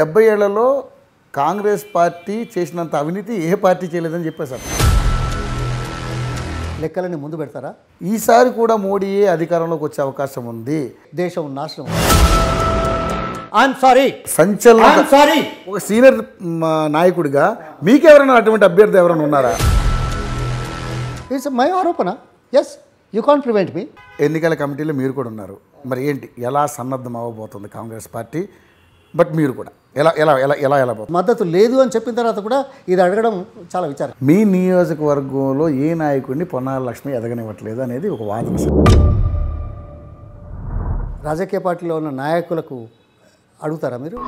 డెబ్బై ఏళ్లలో కాంగ్రెస్ పార్టీ చేసినంత అవినీతి ఏ పార్టీ చేయలేదని చెప్పేశారు లెక్కలని ముందు పెడతారా ఈసారి కూడా మోడీయే అధికారంలోకి వచ్చే అవకాశం ఉంది దేశం నాశనం ఐఎమ్ సారీ సంచలన సారీ ఒక సీనియర్ నాయకుడిగా మీకెవరైనా అటువంటి అభ్యర్థి ఎవరైనా ఉన్నారా ఇట్స్ మై ఆరోపణ yes you can prevent me ఎన్నికల కమిటీలో మీరు కూడా ఉన్నారు మరి ఏంటి ఎలా సన్నద్ధం అవ్వబోతుంది కాంగ్రెస్ పార్టీ బట్ మీరు కూడా ఎలా ఎలా ఎలా ఎలా ఎలా మద్దతు లేదు అని చెప్పిన తర్వాత కూడా ఇది అడగడం చాలా విచారం మీ నియోజకవర్గంలో ఏ నాయకుడిని పొన్నాల లక్ష్మి ఎదగనివ్వట్లేదు అనేది ఒక వాదన రాజకీయ పార్టీలో ఉన్న నాయకులకు అడుగుతారా మీరు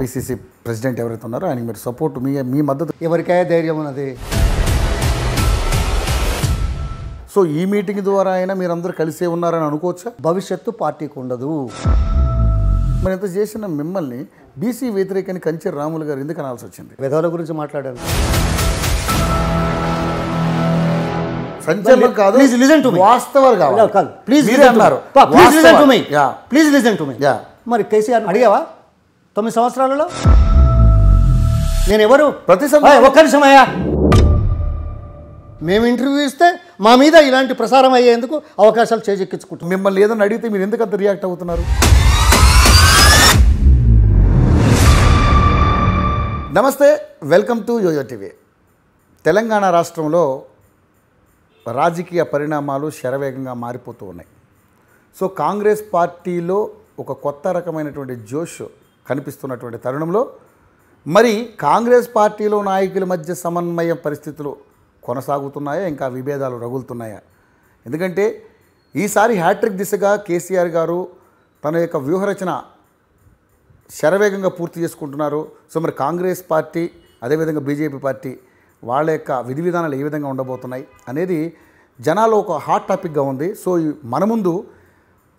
పిసిసి ప్రెసిడెంట్ ఎవరైతే ఉన్నారో ఆయనకి మీరు సపోర్ట్ మీ మీ మద్దతు ఎవరికైనా ధైర్యం ఉన్నది సో ఈ మీటింగ్ ద్వారా అయినా మీరందరూ కలిసే ఉన్నారని అనుకోవచ్చా భవిష్యత్తు పార్టీకి ఉండదు మరి ఎంత చేసిన మిమ్మల్ని బీసీ వ్యతిరేకని కంచె రాములు గారు ఎందుకు అనాల్సి వచ్చింది విధాల గురించి మాట్లాడారు సంచలనం కాదు ప్లీజ్ లిజన్ టు మీ వాస్తవాలు కాదు ప్లీజ్ అన్నారు please listen to me please listen to me మరి కేసీఆర్ అడిగావా తొమ్మిది సంవత్సరాలలో నేను ఎవరు ప్రతి ఒక్క నిమిషమయ్యా మేము ఇంటర్వ్యూ ఇస్తే మా మీద ఇలాంటి ప్రసారం అయ్యేందుకు అవకాశాలు చేజెక్కించుకుంటాం మిమ్మల్ని ఏదైనా అడిగితే మీరు ఎందుకంత రియాక్ట్ అవుతున్నారు నమస్తే welcome to Yoyo TV Telangana రాష్ట్రంలో రాజకీయ పరిణామాలు శరవేగంగా మారిపోతూ ఉన్నాయి సో కాంగ్రెస్ పార్టీలో ఒక కొత్త రకమైనటువంటి జోష్ కనిపిస్తున్నటువంటి తరుణంలో మరి కాంగ్రెస్ పార్టీలో నాయకుల మధ్య సమన్వయ పరిస్థితులు కొనసాగుతున్నాయా ఇంకా విభేదాలు రగులుతున్నాయా ఎందుకంటే ఈసారి హ్యాట్రిక్ దిశగా కేసీఆర్ గారు తన యొక్క వ్యూహరచన శరవేగంగా పూర్తి చేసుకుంటున్నారు సో మరి కాంగ్రెస్ పార్టీ అదేవిధంగా బీజేపీ పార్టీ వాళ్ళ యొక్క విధి విధానాలు ఏ విధంగా ఉండబోతున్నాయి అనేది జనాలు ఒక హాట్ టాపిక్గా ఉంది సో మన ముందు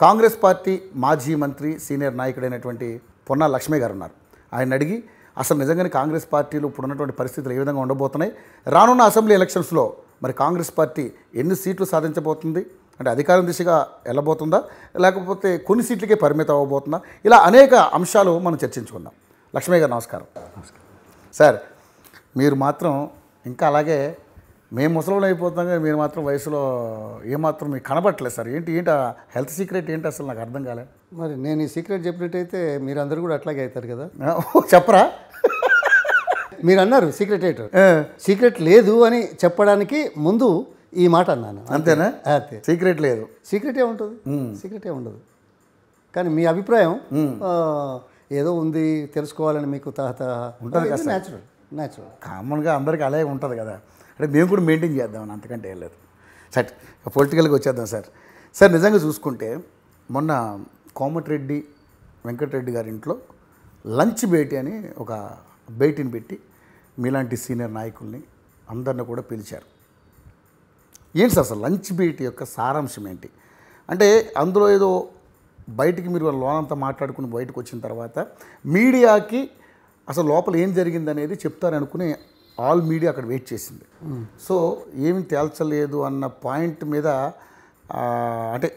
కాంగ్రెస్ పార్టీ మాజీ మంత్రి సీనియర్ నాయకుడైనటువంటి పొన్నా లక్ష్మీ గారు ఉన్నారు ఆయన అడిగి అసలు నిజంగానే కాంగ్రెస్ పార్టీలో ఇప్పుడు ఉన్నటువంటి పరిస్థితులు ఏ విధంగా ఉండబోతున్నాయి రానున్న అసెంబ్లీ ఎలక్షన్స్లో మరి కాంగ్రెస్ పార్టీ ఎన్ని సీట్లు సాధించబోతుంది అంటే అధికారం దిశగా వెళ్ళబోతుందా లేకపోతే కొన్ని సీట్లకే పరిమితం అవ్వబోతుందా ఇలా అనేక అంశాలు మనం చర్చించుకుందాం లక్ష్మీ గారు నమస్కారం సార్ మీరు మాత్రం ఇంకా అలాగే మేము ముసలం అయిపోతున్నాం కానీ మీరు మాత్రం వయసులో ఏమాత్రం మీకు కనబట్టలేదు సార్ ఏంటి ఏంటి హెల్త్ సీక్రెట్ ఏంటి అసలు నాకు అర్థం కాలే మరి నేను ఈ సీక్రెట్ చెప్పినట్టయితే అందరూ కూడా అట్లాగే అవుతారు కదా చెప్పరా మీరు అన్నారు సీక్రెట్ ఏంటో సీక్రెట్ లేదు అని చెప్పడానికి ముందు ఈ మాట అన్నాను అంతేనా అంతే సీక్రెట్ లేదు సీక్రెటే ఉంటుంది సీక్రెటే ఉండదు కానీ మీ అభిప్రాయం ఏదో ఉంది తెలుసుకోవాలని మీకు తాత ఉంటుంది కదా న్యాచురల్ న్యాచురల్ కామన్గా అందరికీ అలాగే ఉంటుంది కదా అంటే మేము కూడా మెయింటైన్ చేద్దాం అంతకంటే ఏం లేదు సరే పొలిటికల్గా వచ్చేద్దాం సార్ సార్ నిజంగా చూసుకుంటే మొన్న కోమటిరెడ్డి వెంకటరెడ్డి గారి ఇంట్లో లంచ్ భేటీ అని ఒక భేటీని పెట్టి మీలాంటి సీనియర్ నాయకుల్ని అందరిని కూడా పిలిచారు ఏంటి సార్ అసలు లంచ్ బీట్ యొక్క సారాంశం ఏంటి అంటే అందులో ఏదో బయటికి మీరు లోనంతా మాట్లాడుకుని బయటకు వచ్చిన తర్వాత మీడియాకి అసలు లోపల ఏం జరిగింది అనేది చెప్తారనుకుని ఆల్ మీడియా అక్కడ వెయిట్ చేసింది సో ఏమి తేల్చలేదు అన్న పాయింట్ మీద అంటే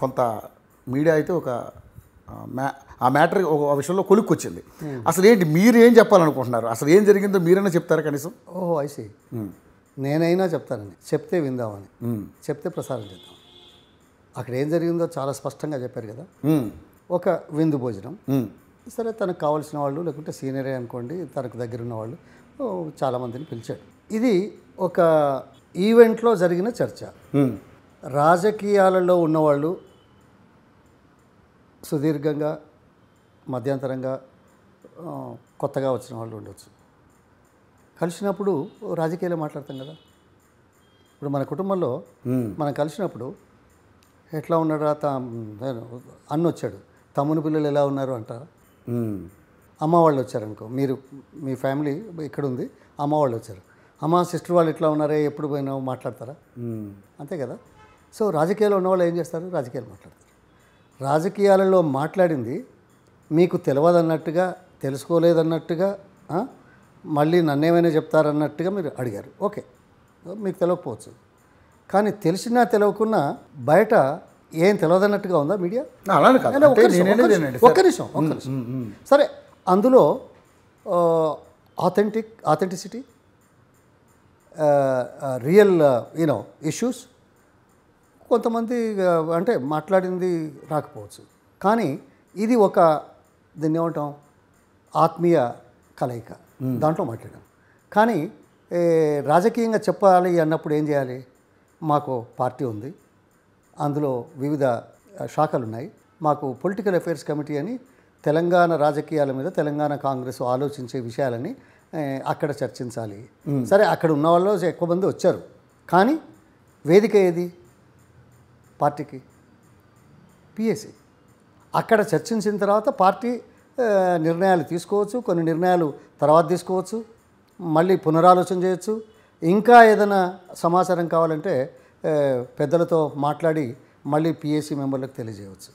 కొంత మీడియా అయితే ఒక మ్యా ఆ మ్యాటర్ ఒక విషయంలో వచ్చింది hmm. అసలు ఏంటి ఏం చెప్పాలనుకుంటున్నారు అసలు ఏం జరిగిందో మీరైనా చెప్తారా కనీసం ఓహో ఐసీ నేనైనా చెప్తానని చెప్తే విందామని చెప్తే ప్రసారం చేద్దాం అక్కడ ఏం జరిగిందో చాలా స్పష్టంగా చెప్పారు కదా ఒక విందు భోజనం సరే తనకు కావాల్సిన వాళ్ళు లేకుంటే సీనియర్ అనుకోండి తనకు దగ్గర ఉన్న వాళ్ళు చాలామందిని పిలిచాడు ఇది ఒక ఈవెంట్లో జరిగిన చర్చ రాజకీయాలలో ఉన్నవాళ్ళు సుదీర్ఘంగా మధ్యంతరంగా కొత్తగా వచ్చిన వాళ్ళు ఉండవచ్చు కలిసినప్పుడు రాజకీయాలు మాట్లాడతాం కదా ఇప్పుడు మన కుటుంబంలో మనం కలిసినప్పుడు ఎట్లా ఉన్నాడు తా అన్న వచ్చాడు తమ్ముని పిల్లలు ఎలా ఉన్నారు అంటారా అమ్మ వాళ్ళు వచ్చారనుకో మీరు మీ ఫ్యామిలీ ఇక్కడ ఉంది అమ్మ వాళ్ళు వచ్చారు అమ్మ సిస్టర్ వాళ్ళు ఎట్లా ఉన్నారే ఎప్పుడు పోయినా మాట్లాడతారా అంతే కదా సో ఉన్న ఉన్నవాళ్ళు ఏం చేస్తారు రాజకీయాలు మాట్లాడతారు రాజకీయాలలో మాట్లాడింది మీకు తెలియదు అన్నట్టుగా తెలుసుకోలేదన్నట్టుగా మళ్ళీ నన్నేమైనా చెప్తారన్నట్టుగా మీరు అడిగారు ఓకే మీకు తెలియకపోవచ్చు కానీ తెలిసినా తెలియకున్నా బయట ఏం తెలియదన్నట్టుగా ఉందా మీడియా ఒక్క నిమిషం ఒక్క నిమిషం సరే అందులో authentic authenticity real you know issues కొంతమంది అంటే మాట్లాడింది రాకపోవచ్చు కానీ ఇది ఒక దీన్ని ఏమంటాం ఆత్మీయ కలయిక దాంట్లో మాట్లాడాం కానీ రాజకీయంగా చెప్పాలి అన్నప్పుడు ఏం చేయాలి మాకు పార్టీ ఉంది అందులో వివిధ శాఖలు ఉన్నాయి మాకు పొలిటికల్ అఫైర్స్ కమిటీ అని తెలంగాణ రాజకీయాల మీద తెలంగాణ కాంగ్రెస్ ఆలోచించే విషయాలని అక్కడ చర్చించాలి సరే అక్కడ ఉన్న వాళ్ళు ఎక్కువ మంది వచ్చారు కానీ వేదిక ఏది పార్టీకి పిఎస్సి అక్కడ చర్చించిన తర్వాత పార్టీ నిర్ణయాలు తీసుకోవచ్చు కొన్ని నిర్ణయాలు తర్వాత తీసుకోవచ్చు మళ్ళీ పునరాలోచన చేయొచ్చు ఇంకా ఏదైనా సమాచారం కావాలంటే పెద్దలతో మాట్లాడి మళ్ళీ పిఎస్సి మెంబర్లకు తెలియజేయవచ్చు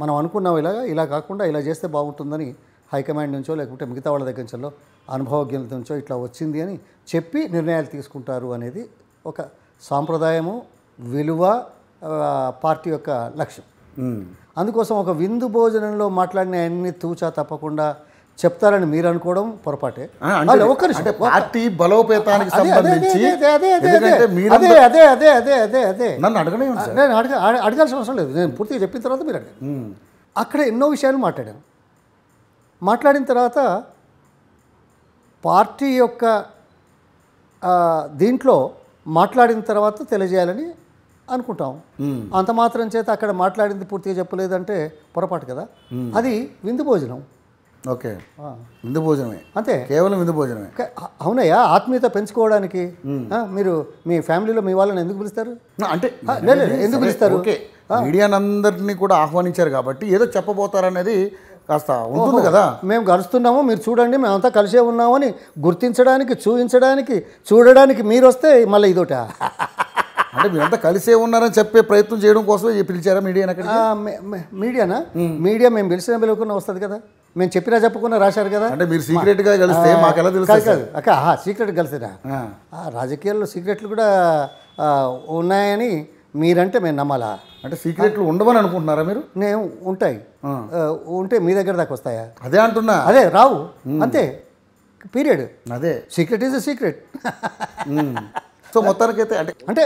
మనం అనుకున్నాం ఇలా ఇలా కాకుండా ఇలా చేస్తే బాగుంటుందని హైకమాండ్ నుంచో లేకుంటే మిగతా వాళ్ళ దగ్గర నుంచో అనుభవజ్ఞుల నుంచో ఇట్లా వచ్చింది అని చెప్పి నిర్ణయాలు తీసుకుంటారు అనేది ఒక సాంప్రదాయము విలువ పార్టీ యొక్క లక్ష్యం అందుకోసం ఒక విందు భోజనంలో మాట్లాడిన అన్ని తూచా తప్పకుండా చెప్తారని మీరు అనుకోవడం పొరపాటే పార్టీ బలోపేతానికి సంబంధించి అదే అదే అదే అదే అదే అదే నన్ను అడగనే నేను అడగ అడగాల్సిన అవసరం లేదు నేను పూర్తిగా చెప్పిన తర్వాత మీరు అడగండి అక్కడ ఎన్నో విషయాలు మాట్లాడాను మాట్లాడిన తర్వాత పార్టీ యొక్క దీంట్లో మాట్లాడిన తర్వాత తెలియజేయాలని అనుకుంటాం అంత మాత్రం చేత అక్కడ మాట్లాడింది పూర్తిగా చెప్పలేదంటే పొరపాటు కదా అది విందు భోజనం ఓకే విందు భోజనమే అంతే కేవలం విందు భోజనమే అవునయ్యా ఆత్మీయత పెంచుకోవడానికి మీరు మీ ఫ్యామిలీలో మీ వాళ్ళని ఎందుకు పిలుస్తారు అంటే ఎందుకు పిలుస్తారు ఓకే మీడియానందరినీ కూడా ఆహ్వానించారు కాబట్టి ఏదో చెప్పబోతారనేది కాస్త ఉంటుంది కదా మేము గడుస్తున్నాము మీరు చూడండి మేమంతా కలిసే ఉన్నామని గుర్తించడానికి చూపించడానికి చూడడానికి మీరు వస్తే మళ్ళీ ఇదోట అంటే మీరంతా కలిసే ఉన్నారని చెప్పే ప్రయత్నం చేయడం కోసం పిలిచారా మీడియా మీడియానా మీడియా మేము పిలిచిన పిలవకుండా వస్తుంది కదా మేము చెప్పినా చెప్పకుండా రాశారు కదా అంటే మీరు సీక్రెట్గా కలిస్తే మాకు ఎలా తెలుసు కాదు అక్క సీక్రెట్ ఆ రాజకీయాల్లో సీక్రెట్లు కూడా ఉన్నాయని మీరంటే మేము నమ్మాలా అంటే సీక్రెట్లు ఉండవని అనుకుంటున్నారా మీరు నేను ఉంటాయి ఉంటే మీ దగ్గర దాకా వస్తాయా అదే అంటున్నా అదే రావు అంతే పీరియడ్ అదే secret is a secret so మొత్తానికైతే అంటే అంటే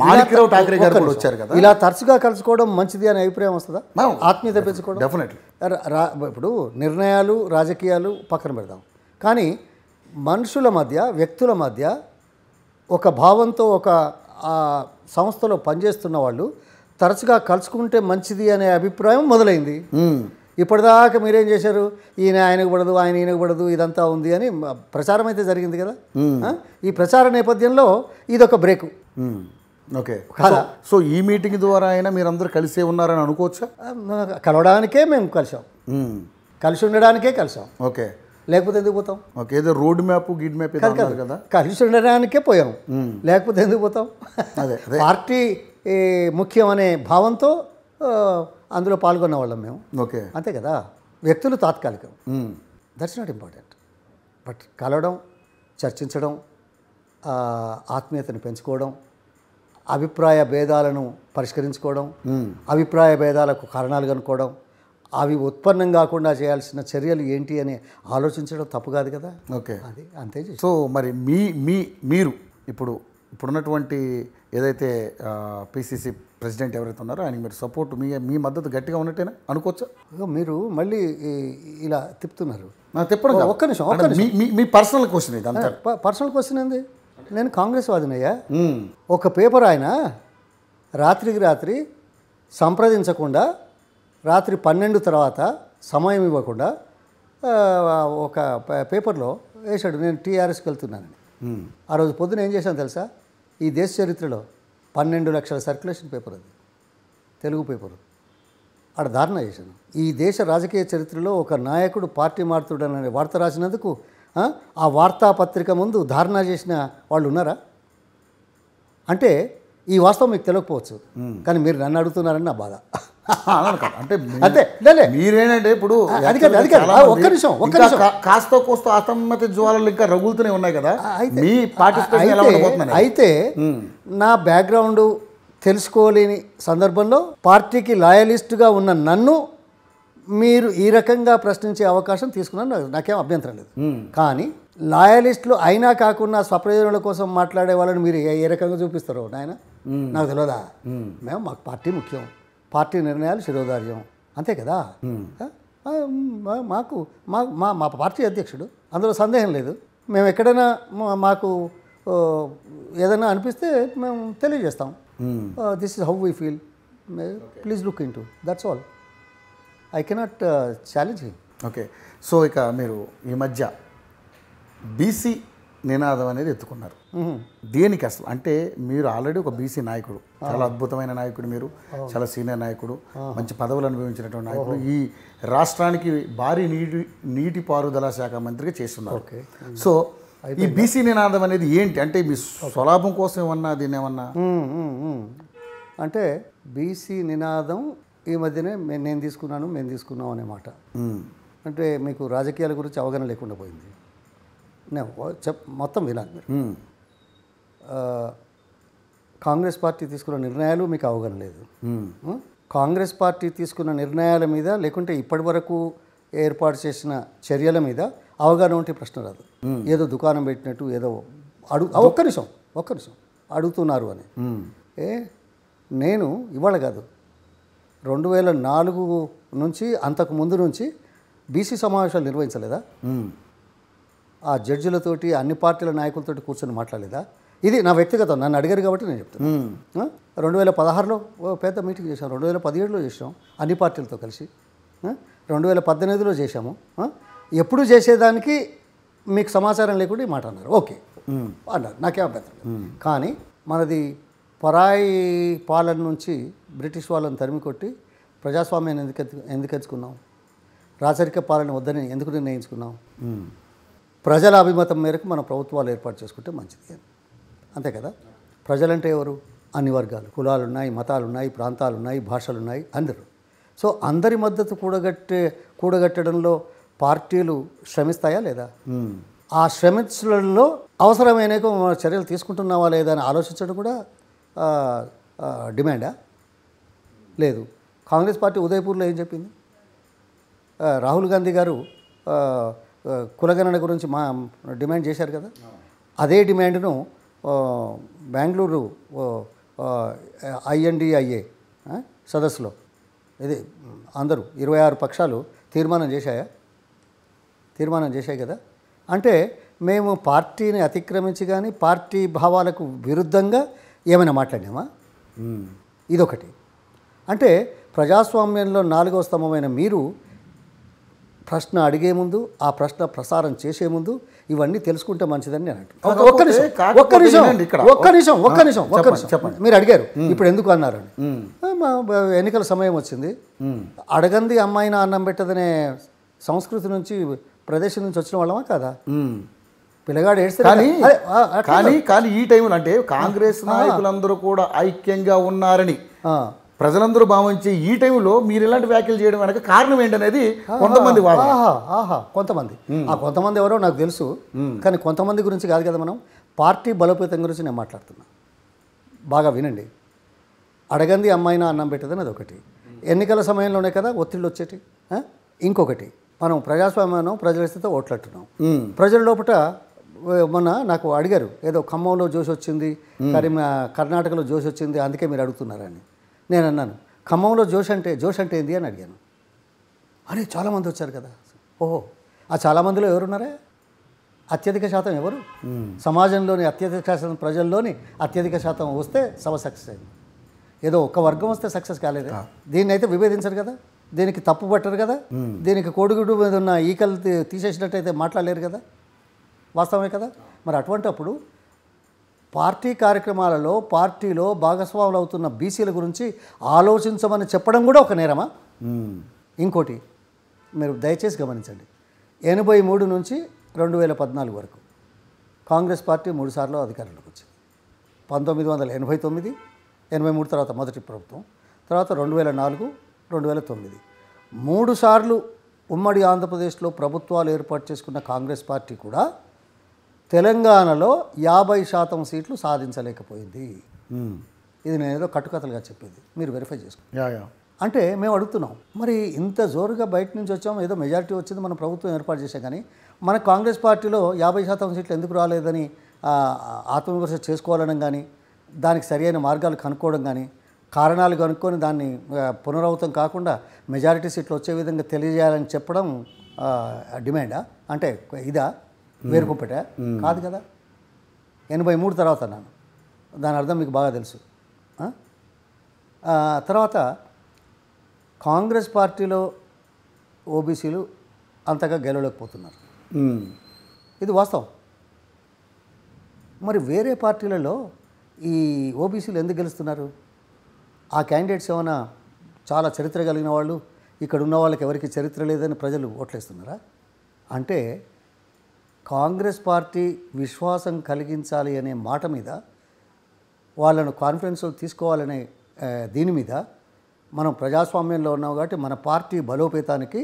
మాణిక్యరావు ఠాకరే గారు వచ్చారు కదా ఇలా తరచుగా కలుసుకోవడం మంచిది అనే అభిప్రాయం వస్తుందా ఆత్మీయత పెంచుకోవడం డెఫినెట్లీ ఇప్పుడు నిర్ణయాలు రాజకీయాలు పక్కన పెడదాం కానీ మనుషుల మధ్య వ్యక్తుల మధ్య ఒక భావంతో ఒక సంస్థలో పనిచేస్తున్న వాళ్ళు తరచుగా కలుసుకుంటే మంచిది అనే అభిప్రాయం మొదలైంది ఇప్పటిదాకా మీరేం చేశారు ఈయన ఆయనకు పడదు ఆయన ఈయనకు పడదు ఇదంతా ఉంది అని ప్రచారం అయితే జరిగింది కదా ఈ ప్రచార నేపథ్యంలో ఇదొక బ్రేకు ఓకే సో ఈ మీటింగ్ ద్వారా అయినా మీరందరూ కలిసే ఉన్నారని అనుకోవచ్చా కలవడానికే మేము కలిసాం కలిసి ఉండడానికే కలిసాం ఓకే లేకపోతే ఎందుకు పోతాం ఓకే ఏదో రోడ్ మ్యాప్ గిడ్ మ్యాప్ కదా కలిసి ఉండడానికే పోయాం లేకపోతే ఎందుకు పోతాం అదే పార్టీ ముఖ్యం అనే భావంతో అందులో పాల్గొన్న వాళ్ళం మేము ఓకే అంతే కదా వ్యక్తులు తాత్కాలికం దట్స్ నాట్ ఇంపార్టెంట్ బట్ కలవడం చర్చించడం ఆత్మీయతను పెంచుకోవడం అభిప్రాయ భేదాలను పరిష్కరించుకోవడం అభిప్రాయ భేదాలకు కారణాలు కనుక్కోవడం అవి ఉత్పన్నం కాకుండా చేయాల్సిన చర్యలు ఏంటి అని ఆలోచించడం తప్పు కాదు కదా ఓకే అది అంతే సో మరి మీ మీ మీరు ఇప్పుడు ఇప్పుడున్నటువంటి ఏదైతే పిసిసి ప్రెసిడెంట్ ఎవరైతే ఉన్నారో ఆయనకి మీరు సపోర్ట్ మీ మీ మద్దతు గట్టిగా ఉన్నట్టేనా అనుకోవచ్చు మీరు మళ్ళీ ఇలా తిప్పుతున్నారు తిప్పడం ఒక్క నిమిషం ఒక్క మీ పర్సనల్ క్వశ్చన్ ఇది అంతా పర్సనల్ క్వశ్చన్ ఏంది నేను కాంగ్రెస్ వాదినయ్యా ఒక పేపర్ ఆయన రాత్రికి రాత్రి సంప్రదించకుండా రాత్రి పన్నెండు తర్వాత సమయం ఇవ్వకుండా ఒక పేపర్లో వేశాడు నేను టీఆర్ఎస్కి వెళ్తున్నానని ఆ రోజు పొద్దున ఏం చేశాను తెలుసా ఈ దేశ చరిత్రలో పన్నెండు లక్షల సర్క్యులేషన్ పేపర్ అది తెలుగు పేపరు ఆడ దారుణ చేశాను ఈ దేశ రాజకీయ చరిత్రలో ఒక నాయకుడు పార్టీ మారుతుడనని వార్త రాసినందుకు ఆ వార్తాపత్రిక ముందు ధారణ చేసిన వాళ్ళు ఉన్నారా అంటే ఈ వాస్తవం మీకు తెలియకపోవచ్చు కానీ మీరు నన్ను అడుగుతున్నారని నా బాధ అంటే మీరేనంటే ఇప్పుడు ఒక్క నిమిషం ఒక్క నిమిషం కాస్త కోస్త అసమ్మతి జ్వాలలు ఇంకా రగులుతూనే ఉన్నాయి కదా మీ పార్టిసిపేషన్ అయితే నా బ్యాక్గ్రౌండ్ తెలుసుకోలేని సందర్భంలో పార్టీకి లాయలిస్టుగా ఉన్న నన్ను మీరు ఈ రకంగా ప్రశ్నించే అవకాశం తీసుకున్నాను నాకేం అభ్యంతరం లేదు కానీ లాయలిస్టులు అయినా కాకుండా స్వప్రయోజనాల కోసం మాట్లాడే వాళ్ళని మీరు ఏ రకంగా చూపిస్తారు నాయన నాకు తెలియదా మేము మాకు పార్టీ ముఖ్యం పార్టీ నిర్ణయాలు శిరోధార్యం అంతే కదా మాకు మా మా మా పార్టీ అధ్యక్షుడు అందులో సందేహం లేదు మేము ఎక్కడైనా మాకు ఏదైనా అనిపిస్తే మేము తెలియజేస్తాం this is how we feel please look into that's all I cannot challenge him okay so ఇక మీరు ఈ మధ్య బీసీ నినాదం అనేది ఎత్తుకున్నారు దేనికి అసలు అంటే మీరు ఆల్రెడీ ఒక బీసీ నాయకుడు చాలా అద్భుతమైన నాయకుడు మీరు చాలా సీనియర్ నాయకుడు మంచి పదవులు అనుభవించినటువంటి నాయకుడు ఈ రాష్ట్రానికి భారీ నీటి నీటిపారుదల శాఖ మంత్రిగా చేస్తున్నారు సో ఈ బీసీ నినాదం అనేది ఏంటి అంటే మీ స్వలాభం కోసం ఏమన్నా దీని ఏమన్నా అంటే బీసీ నినాదం ఈ మధ్యనే నేను తీసుకున్నాను మేము తీసుకున్నాం అనే మాట అంటే మీకు రాజకీయాల గురించి అవగాహన లేకుండా పోయింది చెప్ మొత్తం వినాలి మీరు కాంగ్రెస్ పార్టీ తీసుకున్న నిర్ణయాలు మీకు అవగాహన లేదు కాంగ్రెస్ పార్టీ తీసుకున్న నిర్ణయాల మీద లేకుంటే ఇప్పటి వరకు ఏర్పాటు చేసిన చర్యల మీద అవగాహన ఉంటే ప్రశ్న రాదు ఏదో దుకాణం పెట్టినట్టు ఏదో అడుగు ఒక్క నిమిషం ఒక్క నిమిషం అడుగుతున్నారు అని ఏ నేను ఇవాళ కాదు రెండు వేల నాలుగు నుంచి అంతకు ముందు నుంచి బీసీ సమావేశాలు నిర్వహించలేదా ఆ జడ్జిలతోటి అన్ని పార్టీల నాయకులతో కూర్చొని మాట్లాడలేదా ఇది నా వ్యక్తిగత నన్ను అడిగారు కాబట్టి నేను చెప్తాను రెండు వేల పదహారులో పెద్ద మీటింగ్ చేశాం రెండు వేల పదిహేడులో చేసాం అన్ని పార్టీలతో కలిసి రెండు వేల పద్దెనిమిదిలో చేశాము ఎప్పుడు చేసేదానికి మీకు సమాచారం లేకుండా ఈ మాట అన్నారు ఓకే అన్నారు నాకే అభ్యర్థం కానీ మనది పరాయి పాలన నుంచి బ్రిటిష్ వాళ్ళని కొట్టి ప్రజాస్వామ్యాన్ని ఎందుకు ఎందుకు ఎంచుకున్నాం రాచరిక పాలన వద్దని ఎందుకు నిర్ణయించుకున్నాం ప్రజల అభిమతం మేరకు మన ప్రభుత్వాలు ఏర్పాటు చేసుకుంటే మంచిది అంతే కదా ప్రజలంటే ఎవరు అన్ని వర్గాలు కులాలు ఉన్నాయి మతాలు ఉన్నాయి ప్రాంతాలు ఉన్నాయి భాషలు ఉన్నాయి అందరూ సో అందరి మద్దతు కూడగట్టే కూడగట్టడంలో పార్టీలు శ్రమిస్తాయా లేదా ఆ శ్రమించడంలో అవసరమైన చర్యలు తీసుకుంటున్నావా లేదా అని ఆలోచించడం కూడా డిమాండా లేదు కాంగ్రెస్ పార్టీ ఉదయపూర్లో ఏం చెప్పింది రాహుల్ గాంధీ గారు కులగణన గురించి మా డిమాండ్ చేశారు కదా అదే డిమాండ్ను బెంగళూరు ఐఎన్డిఐఏ సదస్సులో ఇది అందరూ ఇరవై ఆరు పక్షాలు తీర్మానం చేశాయా తీర్మానం చేశాయి కదా అంటే మేము పార్టీని అతిక్రమించి కానీ పార్టీ భావాలకు విరుద్ధంగా ఏమైనా మాట్లాడినామా ఇదొకటి అంటే ప్రజాస్వామ్యంలో నాలుగో స్తంభమైన మీరు ప్రశ్న అడిగే ముందు ఆ ప్రశ్న ప్రసారం చేసే ముందు ఇవన్నీ తెలుసుకుంటే మంచిదని నేను అంటున్నాను ఒక్క నిమిషం ఒక్క నిమిషం ఒక్క నిమిషం ఒక్క నిమిషం ఒక్క చెప్పండి మీరు అడిగారు ఇప్పుడు ఎందుకు అన్నారు ఎన్నికల సమయం వచ్చింది అడగంది అమ్మాయిన అన్నం పెట్టదనే సంస్కృతి నుంచి ప్రదేశం నుంచి వచ్చిన వాళ్ళమా కాదా పిల్లగాడు కానీ కానీ కానీ ఈ టైంలో అంటే కాంగ్రెస్ నాయకులందరూ కూడా ఐక్యంగా ఉన్నారని ప్రజలందరూ భావించి ఈ టైంలో మీరు ఇలాంటి వ్యాఖ్యలు చేయడం వెనక కారణం ఏంటనేది కొంతమంది కొంతమంది ఆ కొంతమంది ఎవరో నాకు తెలుసు కానీ కొంతమంది గురించి కాదు కదా మనం పార్టీ బలోపేతం గురించి నేను మాట్లాడుతున్నా బాగా వినండి అడగంది అమ్మాయినా అన్నం పెట్టదని అదొకటి ఎన్నికల సమయంలోనే కదా ఒత్తిళ్ళు వచ్చేటి ఇంకొకటి మనం ప్రజాస్వామ్యం ప్రజల స్థితితో ఓట్లాడుతున్నాం ప్రజల లోపల మొన్న నాకు అడిగారు ఏదో ఖమ్మంలో జోష్ వచ్చింది మా కర్ణాటకలో జోష్ వచ్చింది అందుకే మీరు అడుగుతున్నారని నేను అన్నాను ఖమ్మంలో జోష్ అంటే జోష్ అంటే ఏంది అని అడిగాను అరే చాలామంది వచ్చారు కదా ఓహో ఆ చాలామందిలో ఉన్నారా అత్యధిక శాతం ఎవరు సమాజంలోని అత్యధిక శాతం ప్రజల్లోని అత్యధిక శాతం వస్తే సభ సక్సెస్ అయింది ఏదో ఒక వర్గం వస్తే సక్సెస్ కాలేదు దీన్ని అయితే విభేదించరు కదా దీనికి తప్పు పట్టరు కదా దీనికి కోడిగుడ్డు మీద ఉన్న ఈకలు తీసేసినట్టయితే మాట్లాడలేరు కదా వాస్తవమే కదా మరి అటువంటప్పుడు పార్టీ కార్యక్రమాలలో పార్టీలో భాగస్వాములు అవుతున్న బీసీల గురించి ఆలోచించమని చెప్పడం కూడా ఒక నేరమా ఇంకోటి మీరు దయచేసి గమనించండి ఎనభై మూడు నుంచి రెండు వేల పద్నాలుగు వరకు కాంగ్రెస్ పార్టీ మూడుసార్లు అధికారంలోకి వచ్చింది పంతొమ్మిది వందల ఎనభై తొమ్మిది ఎనభై మూడు తర్వాత మొదటి ప్రభుత్వం తర్వాత రెండు వేల నాలుగు రెండు వేల తొమ్మిది మూడుసార్లు ఉమ్మడి ఆంధ్రప్రదేశ్లో ప్రభుత్వాలు ఏర్పాటు చేసుకున్న కాంగ్రెస్ పార్టీ కూడా తెలంగాణలో యాభై శాతం సీట్లు సాధించలేకపోయింది ఇది నేను ఏదో కట్టుకథలుగా చెప్పేది మీరు వెరిఫై చేసుకోండి అంటే మేము అడుగుతున్నాం మరి ఇంత జోరుగా బయట నుంచి వచ్చాము ఏదో మెజారిటీ వచ్చింది మన ప్రభుత్వం ఏర్పాటు చేసాం కానీ మన కాంగ్రెస్ పార్టీలో యాభై శాతం సీట్లు ఎందుకు రాలేదని ఆత్మవిమర్శ చేసుకోవాలడం కానీ దానికి సరియైన మార్గాలు కనుక్కోవడం కానీ కారణాలు కనుక్కొని దాన్ని పునరావృతం కాకుండా మెజారిటీ సీట్లు వచ్చే విధంగా తెలియజేయాలని చెప్పడం డిమాండా అంటే ఇదా వేరుకుప్పట కాదు కదా ఎనభై మూడు తర్వాత నాన్న దాని అర్థం మీకు బాగా తెలుసు తర్వాత కాంగ్రెస్ పార్టీలో ఓబీసీలు అంతగా గెలవలేకపోతున్నారు ఇది వాస్తవం మరి వేరే పార్టీలలో ఈ ఓబీసీలు ఎందుకు గెలుస్తున్నారు ఆ క్యాండిడేట్స్ ఏమైనా చాలా చరిత్ర కలిగిన వాళ్ళు ఇక్కడ ఉన్న వాళ్ళకి ఎవరికి చరిత్ర లేదని ప్రజలు ఓట్లేస్తున్నారా అంటే కాంగ్రెస్ పార్టీ విశ్వాసం కలిగించాలి అనే మాట మీద వాళ్ళను కాన్ఫిడెన్స్ తీసుకోవాలనే దీని మీద మనం ప్రజాస్వామ్యంలో ఉన్నాం కాబట్టి మన పార్టీ బలోపేతానికి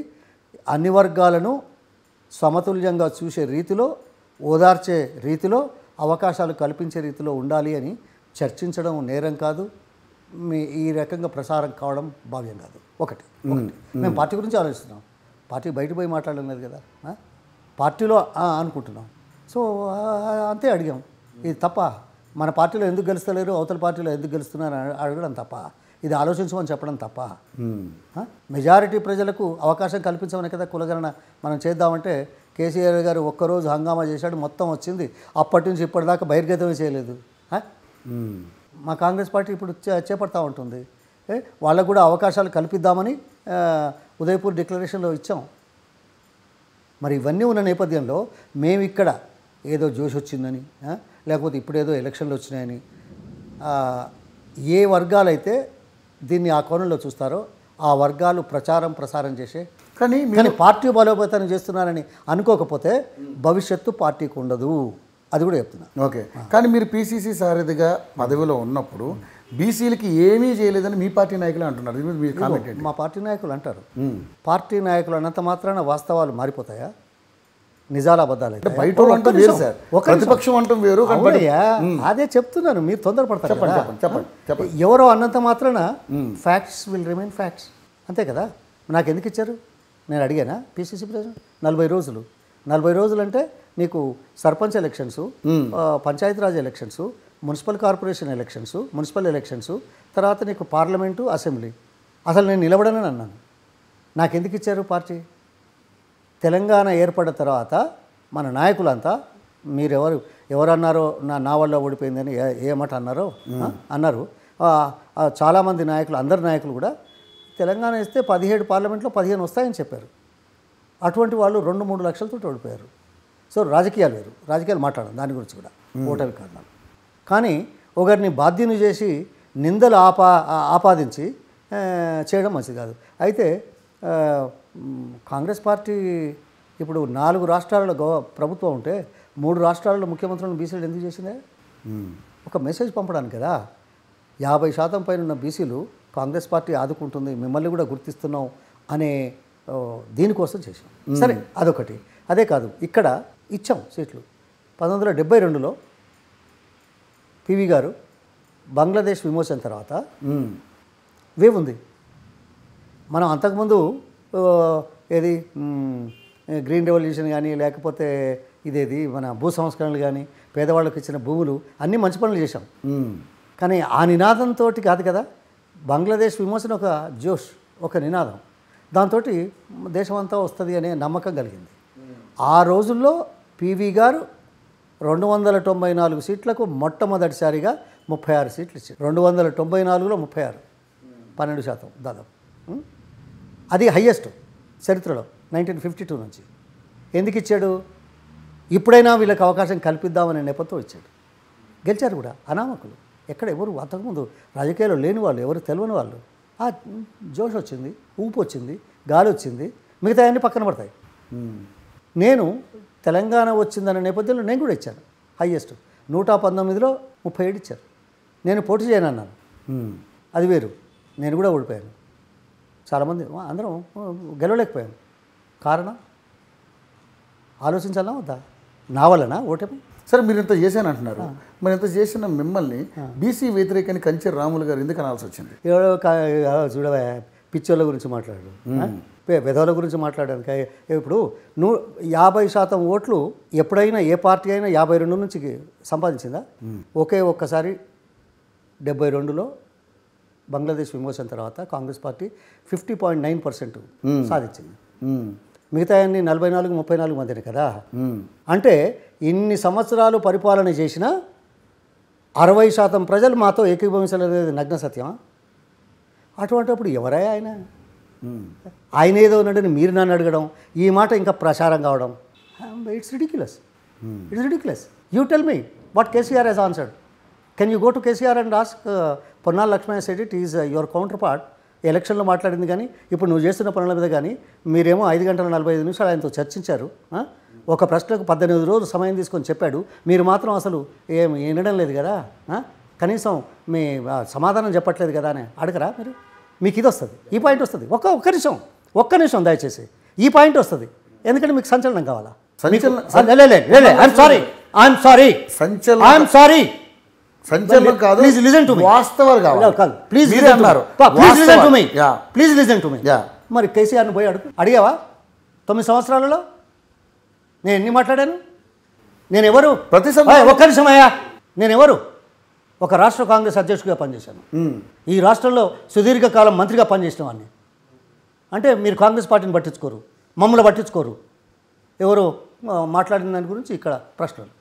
అన్ని వర్గాలను సమతుల్యంగా చూసే రీతిలో ఓదార్చే రీతిలో అవకాశాలు కల్పించే రీతిలో ఉండాలి అని చర్చించడం నేరం కాదు మీ ఈ రకంగా ప్రసారం కావడం భావ్యం కాదు ఒకటి మేము పార్టీ గురించి ఆలోచిస్తున్నాం పార్టీ బయట పోయి మాట్లాడలేదు కదా పార్టీలో అనుకుంటున్నాం సో అంతే అడిగాం ఇది తప్ప మన పార్టీలో ఎందుకు గెలుస్తలేరు అవతల పార్టీలో ఎందుకు గెలుస్తున్నారు అడగడం తప్ప ఇది ఆలోచించమని చెప్పడం తప్ప మెజారిటీ ప్రజలకు అవకాశం కల్పించమని కదా కులగరణ మనం చేద్దామంటే కేసీఆర్ గారు ఒక్కరోజు హంగామా చేశాడు మొత్తం వచ్చింది అప్పటి నుంచి ఇప్పటిదాకా బహిర్గతమే చేయలేదు మా కాంగ్రెస్ పార్టీ ఇప్పుడు చేపడతా ఉంటుంది వాళ్ళకు కూడా అవకాశాలు కల్పిద్దామని ఉదయపూర్ డిక్లరేషన్లో ఇచ్చాం మరి ఇవన్నీ ఉన్న నేపథ్యంలో మేము ఇక్కడ ఏదో జోష్ వచ్చిందని లేకపోతే ఇప్పుడేదో ఎలక్షన్లు వచ్చినాయని ఏ వర్గాలైతే దీన్ని ఆ కోణంలో చూస్తారో ఆ వర్గాలు ప్రచారం ప్రసారం చేసే కానీ కానీ పార్టీ బలోపేతం చేస్తున్నారని అనుకోకపోతే భవిష్యత్తు పార్టీకి ఉండదు అది కూడా చెప్తున్నా ఓకే కానీ మీరు పీసీసీ సారథిగా పదవిలో ఉన్నప్పుడు బీసీలకి ఏమీ చేయలేదని మీ పార్టీ నాయకులు అంటున్నారు మా పార్టీ నాయకులు అంటారు పార్టీ నాయకులు అన్నంత మాత్రాన వాస్తవాలు మారిపోతాయా నిజాల అబద్ధాలు బయట సార్ ఒక ప్రతిపక్షం అంటాం వేరు అదే చెప్తున్నాను మీరు తొందరపడతారు చెప్పండి చెప్పండి చెప్పండి ఎవరో అన్నంత మాత్రాన ఫ్యాక్ట్స్ విల్ రిమైన్ ఫ్యాక్ట్స్ అంతే కదా నాకు ఎందుకు ఇచ్చారు నేను అడిగానా పిసిసి ప్రెసిడెంట్ నలభై రోజులు నలభై రోజులు అంటే నీకు sarpanch elections Panchayati Raj elections municipal corporation elections municipal elections తర్వాత నీకు పార్లమెంటు అసెంబ్లీ అసలు నేను నిలబడనని అన్నాను నాకెందుకు ఇచ్చారు పార్టీ తెలంగాణ ఏర్పడిన తర్వాత మన నాయకులంతా మీరెవరు ఎవరన్నారో నా నా వల్ల ఓడిపోయిందని ఏమట అన్నారో అన్నారు చాలామంది నాయకులు అందరి నాయకులు కూడా తెలంగాణ ఇస్తే పదిహేడు పార్లమెంట్లో పదిహేను వస్తాయని చెప్పారు అటువంటి వాళ్ళు రెండు మూడు లక్షలతో ఓడిపోయారు సో రాజకీయాలు వేరు రాజకీయాలు మాట్లాడడం దాని గురించి కూడా ఓటమి కారణాలు కానీ ఒకరిని బాధ్యను చేసి నిందలు ఆపా ఆపాదించి చేయడం మంచిది కాదు అయితే కాంగ్రెస్ పార్టీ ఇప్పుడు నాలుగు రాష్ట్రాలలో గవ ప్రభుత్వం ఉంటే మూడు రాష్ట్రాలలో ముఖ్యమంత్రులను బీసీలు ఎందుకు చేసిందే ఒక మెసేజ్ పంపడానికి కదా యాభై శాతం పైన ఉన్న బీసీలు కాంగ్రెస్ పార్టీ ఆదుకుంటుంది మిమ్మల్ని కూడా గుర్తిస్తున్నాం అనే దీనికోసం చేసాం సరే అదొకటి అదే కాదు ఇక్కడ ఇచ్చాం సీట్లు పంతొమ్మిది వందల డెబ్బై రెండులో పివి గారు బంగ్లాదేశ్ విమోచన తర్వాత వేవ్ ఉంది మనం అంతకుముందు ఏది గ్రీన్ రెవల్యూషన్ కానీ లేకపోతే ఇదేది మన భూ సంస్కరణలు కానీ పేదవాళ్ళకి ఇచ్చిన భూములు అన్నీ మంచి పనులు చేశాం కానీ ఆ నినాదంతో కాదు కదా బంగ్లాదేశ్ విమోచన ఒక జోష్ ఒక నినాదం దాంతో దేశమంతా వస్తుంది అనే నమ్మకం కలిగింది ఆ రోజుల్లో పీవీ గారు రెండు వందల తొంభై నాలుగు సీట్లకు మొట్టమొదటిసారిగా ముప్పై ఆరు సీట్లు ఇచ్చారు రెండు వందల తొంభై నాలుగులో ముప్పై ఆరు పన్నెండు శాతం దాదాపు అది హయ్యెస్ట్ చరిత్రలో నైన్టీన్ ఫిఫ్టీ టూ నుంచి ఎందుకు ఇచ్చాడు ఇప్పుడైనా వీళ్ళకి అవకాశం కల్పిద్దామనే నేపథ్యం ఇచ్చాడు గెలిచారు కూడా అనామకులు ఎక్కడ ఎవరు అంతకుముందు రాజకీయాల్లో లేని వాళ్ళు ఎవరు తెలియని వాళ్ళు ఆ జోష్ వచ్చింది ఊపు వచ్చింది గాలి వచ్చింది మిగతా అన్నీ పక్కన పడతాయి నేను తెలంగాణ వచ్చిందన్న నేపథ్యంలో నేను కూడా ఇచ్చాను హయ్యెస్ట్ నూట పంతొమ్మిదిలో ముప్పై ఏడు ఇచ్చారు నేను పోటీ చేయను అన్నాను అది వేరు నేను కూడా ఓడిపోయాను చాలామంది అందరం గెలవలేకపోయాం కారణం ఆలోచించాలా వద్దా నా వలన ఓటమి సరే మీరు ఇంత చేశాను అంటున్నారు మరి ఇంత చేసిన మిమ్మల్ని బీసీ వ్యతిరేకని కంచె రాములు గారు ఎందుకు అనాల్సి వచ్చింది చూడవా పిచ్చోళ్ళ గురించి మాట్లాడు విధవల గురించి మాట్లాడాను ఇప్పుడు నూ యాభై శాతం ఓట్లు ఎప్పుడైనా ఏ పార్టీ అయినా యాభై రెండు నుంచి సంపాదించిందా ఒకే ఒక్కసారి డెబ్బై రెండులో బంగ్లాదేశ్ విమోచన తర్వాత Congress party fifty point nine percent సాధించింది మిగతా అన్ని నలభై నాలుగు ముప్పై నాలుగు మధ్యనే కదా అంటే ఇన్ని సంవత్సరాలు పరిపాలన చేసిన అరవై శాతం ప్రజలు మాతో ఏకీభవించలేదు నగ్న సత్యమా అటువంటిప్పుడు ఎవరయ్యా ఆయన ఆయన ఏదో ఉన్నాడని మీరు నన్ను అడగడం ఈ మాట ఇంకా ప్రచారం కావడం it's ridiculous it's ridiculous you tell me what KCR he's answered can you go to KCR and ask Ponnala Lakshmaiah said it is your counterpart ఎలక్షన్లో మాట్లాడింది కానీ ఇప్పుడు నువ్వు చేస్తున్న పనుల మీద కానీ మీరేమో ఐదు గంటల నలభై ఐదు నిమిషాలు ఆయనతో చర్చించారు ఒక ప్రశ్నకు పద్దెనిమిది రోజులు సమయం తీసుకొని చెప్పాడు మీరు మాత్రం అసలు ఏం వినడం లేదు కదా కనీసం మీ సమాధానం చెప్పట్లేదు కదా అని అడగరా మీరు మీకు ఇది వస్తుంది ఈ పాయింట్ వస్తుంది ఒక్క ఒక్క నిమిషం ఒక్క నిమిషం దయచేసి ఈ పాయింట్ వస్తుంది ఎందుకంటే మీకు సంచలనం కావాలా సంచలనం సారీ ఐఎమ్ సారీ సంచలనం ఐఎమ్ సారీ సంచలనం కాదు ప్లీజ్ లిజన్ టు మీ వాస్తవాలు కావాలి కాదు ప్లీజ్ అన్నారు please listen to me please listen to me మరి కేసీఆర్ని పోయి అడుగు అడిగావా తొమ్మిది సంవత్సరాలలో నేను ఎన్ని మాట్లాడాను నేను ఎవరు ప్రతి ఒక్క అయ్యా నేను ఎవరు ఒక రాష్ట్ర కాంగ్రెస్ అధ్యక్షుడిగా పనిచేశాను ఈ రాష్ట్రంలో సుదీర్ఘకాలం మంత్రిగా పనిచేసిన వాడిని అంటే మీరు కాంగ్రెస్ పార్టీని పట్టించుకోరు మమ్మల్ని పట్టించుకోరు ఎవరు మాట్లాడిన దాని గురించి ఇక్కడ ప్రశ్నలు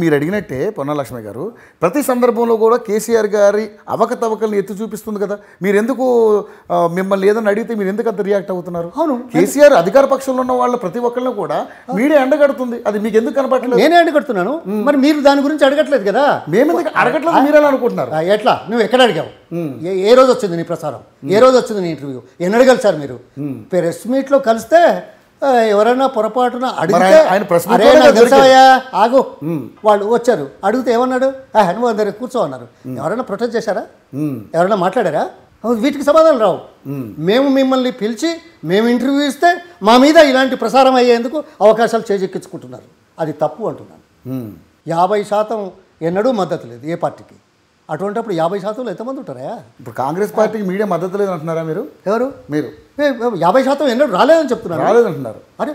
మీరు అడిగినట్టే పొన్నలక్ష్మి గారు ప్రతి సందర్భంలో కూడా కేసీఆర్ గారి అవకతవకల్ని ఎత్తి చూపిస్తుంది కదా మీరు ఎందుకు మిమ్మల్ని ఏదైనా అడిగితే మీరు ఎందుకు అంత రియాక్ట్ అవుతున్నారు అవును కేసీఆర్ అధికార పక్షంలో ఉన్న వాళ్ళు ప్రతి ఒక్కరిని కూడా మీడియా ఎండగడుతుంది అది మీకు ఎందుకు కనపడలేదు నేనే ఎండగడుతున్నాను మరి మీరు దాని గురించి అడగట్లేదు కదా మేము అడగట్లేదు మీరు అలా అనుకుంటున్నారు ఎట్లా నువ్వు ఎక్కడ అడిగావు ఏ రోజు వచ్చింది నీ ప్రసారం ఏ రోజు వచ్చింది నీ ఇంటర్వ్యూ ఎన్ని అడగాలి సార్ మీరు ప్రెస్ మీట్లో కలిస్తే ఎవరైనా పొరపాటున అడిగితే ఆగు వాళ్ళు వచ్చారు అడిగితే ఏమన్నాడు హనుమాన్ దగ్గర కూర్చో అన్నారు ఎవరైనా ప్రొటెస్ట్ చేశారా ఎవరైనా మాట్లాడారా వీటికి సమాధానం రావు మేము మిమ్మల్ని పిలిచి మేము ఇంటర్వ్యూ ఇస్తే మా మీద ఇలాంటి ప్రసారం అయ్యేందుకు అవకాశాలు చేజెక్కించుకుంటున్నారు అది తప్పు అంటున్నాను యాభై శాతం ఎన్నడూ మద్దతు లేదు ఏ పార్టీకి అటువంటిప్పుడు యాభై శాతంలో ఎంతమంది ఉంటారా ఇప్పుడు కాంగ్రెస్ పార్టీకి మీడియా మద్దతు లేదు అంటున్నారా మీరు ఎవరు మీరు యాభై శాతం ఎన్నడూ రాలేదని చెప్తున్నారు రాలేదంటున్నారు అరే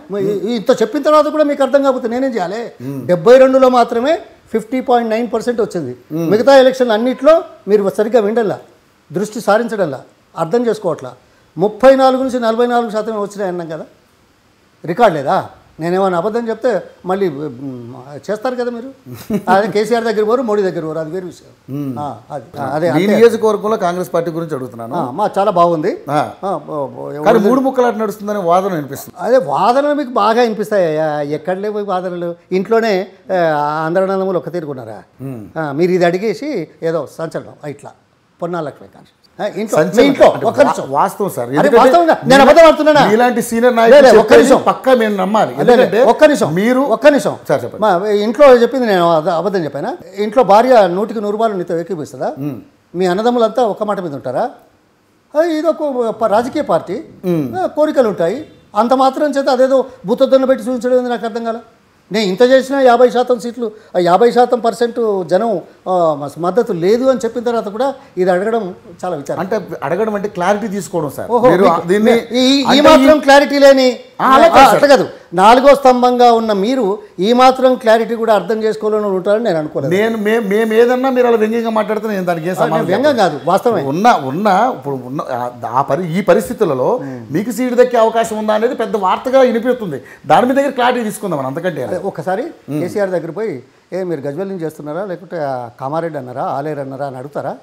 ఇంత చెప్పిన తర్వాత కూడా మీకు అర్థం కాకపోతే నేనేం చేయాలి డెబ్బై రెండులో మాత్రమే ఫిఫ్టీ పాయింట్ నైన్ పర్సెంట్ వచ్చింది మిగతా ఎలక్షన్ అన్నింటిలో మీరు సరిగ్గా వినడంలా దృష్టి సారించడంలా అర్థం చేసుకోవట్లా ముప్పై నాలుగు నుంచి నలభై నాలుగు శాతమే వచ్చినాయి అన్నాం కదా రికార్డ్ లేదా నేనేమైనా అబద్ధం చెప్తే మళ్ళీ చేస్తారు కదా మీరు అదే కేసీఆర్ దగ్గర పోరు మోడీ దగ్గర పోరు అది వేరు విషయం నియోజకవర్గంలో కాంగ్రెస్ పార్టీ గురించి అడుగుతున్నాను మా చాలా బాగుంది మూడు ముక్కలు అట్లా నడుస్తుందనే వాదన వినిపిస్తుంది అదే వాదనలు మీకు బాగా అనిపిస్తాయి ఎక్కడ లేవు వాదనలు ఇంట్లోనే అందరనందములు ఒక తీరుకున్నారా మీరు ఇది అడిగేసి ఏదో సంచలనం ఇట్లా పొన్నాలక్ష్మి కాన్షన్ వాస్తవం సార్ నేను అబద్ధం ఆడుతున్నాను ఇలాంటి సీనియర్ ఒక్క నిమిషం పక్క మీరు నమ్మాలి ఒక్క నిమిషం మీరు ఒక్క నిమిషం సార్ చెప్పండి ఇంట్లో చెప్పింది నేను అబద్ధం చెప్పాను ఇంట్లో భార్య నూటికి నూరు రూపాయలు నీతో ఏకీపిస్తుందా మీ అన్నదమ్ములంతా ఒక్క మాట మీద ఉంటారా ఇదొక రాజకీయ పార్టీ కోరికలు ఉంటాయి అంత మాత్రం చేత అదేదో భూతద్దను పెట్టి చూపించడం నాకు అర్థం కాలేదు నేను ఇంత చేసినా యాభై శాతం సీట్లు యాభై శాతం పర్సెంట్ జనం మద్దతు లేదు అని చెప్పిన తర్వాత కూడా ఇది అడగడం చాలా విచారం అంటే అడగడం అంటే క్లారిటీ తీసుకోవడం సార్ ఈ మాత్రం క్లారిటీ లేని కాదు నాలుగో స్తంభంగా ఉన్న మీరు ఈ మాత్రం క్లారిటీ కూడా అర్థం చేసుకోవాలని ఉంటారని నేను అనుకోలేదు నేను మేము ఏదన్నా మీరు అలా వ్యంగ్యంగా మాట్లాడితే నేను దానికి వ్యంగ్యం కాదు వాస్తవం ఉన్న ఉన్న ఇప్పుడు ఉన్న పరి ఈ పరిస్థితులలో మీకు సీటు దక్కే అవకాశం ఉందా అనేది పెద్ద వార్తగా వినిపిస్తుంది దాని మీద దగ్గర క్లారిటీ తీసుకుందాం అంతకంటే ఒకసారి కేసీఆర్ దగ్గర పోయి ఏ మీరు గజ్వల్ని చేస్తున్నారా లేకుంటే కామారెడ్డి అన్నారా ఆలేరు అన్నారా అని అడుగుతారా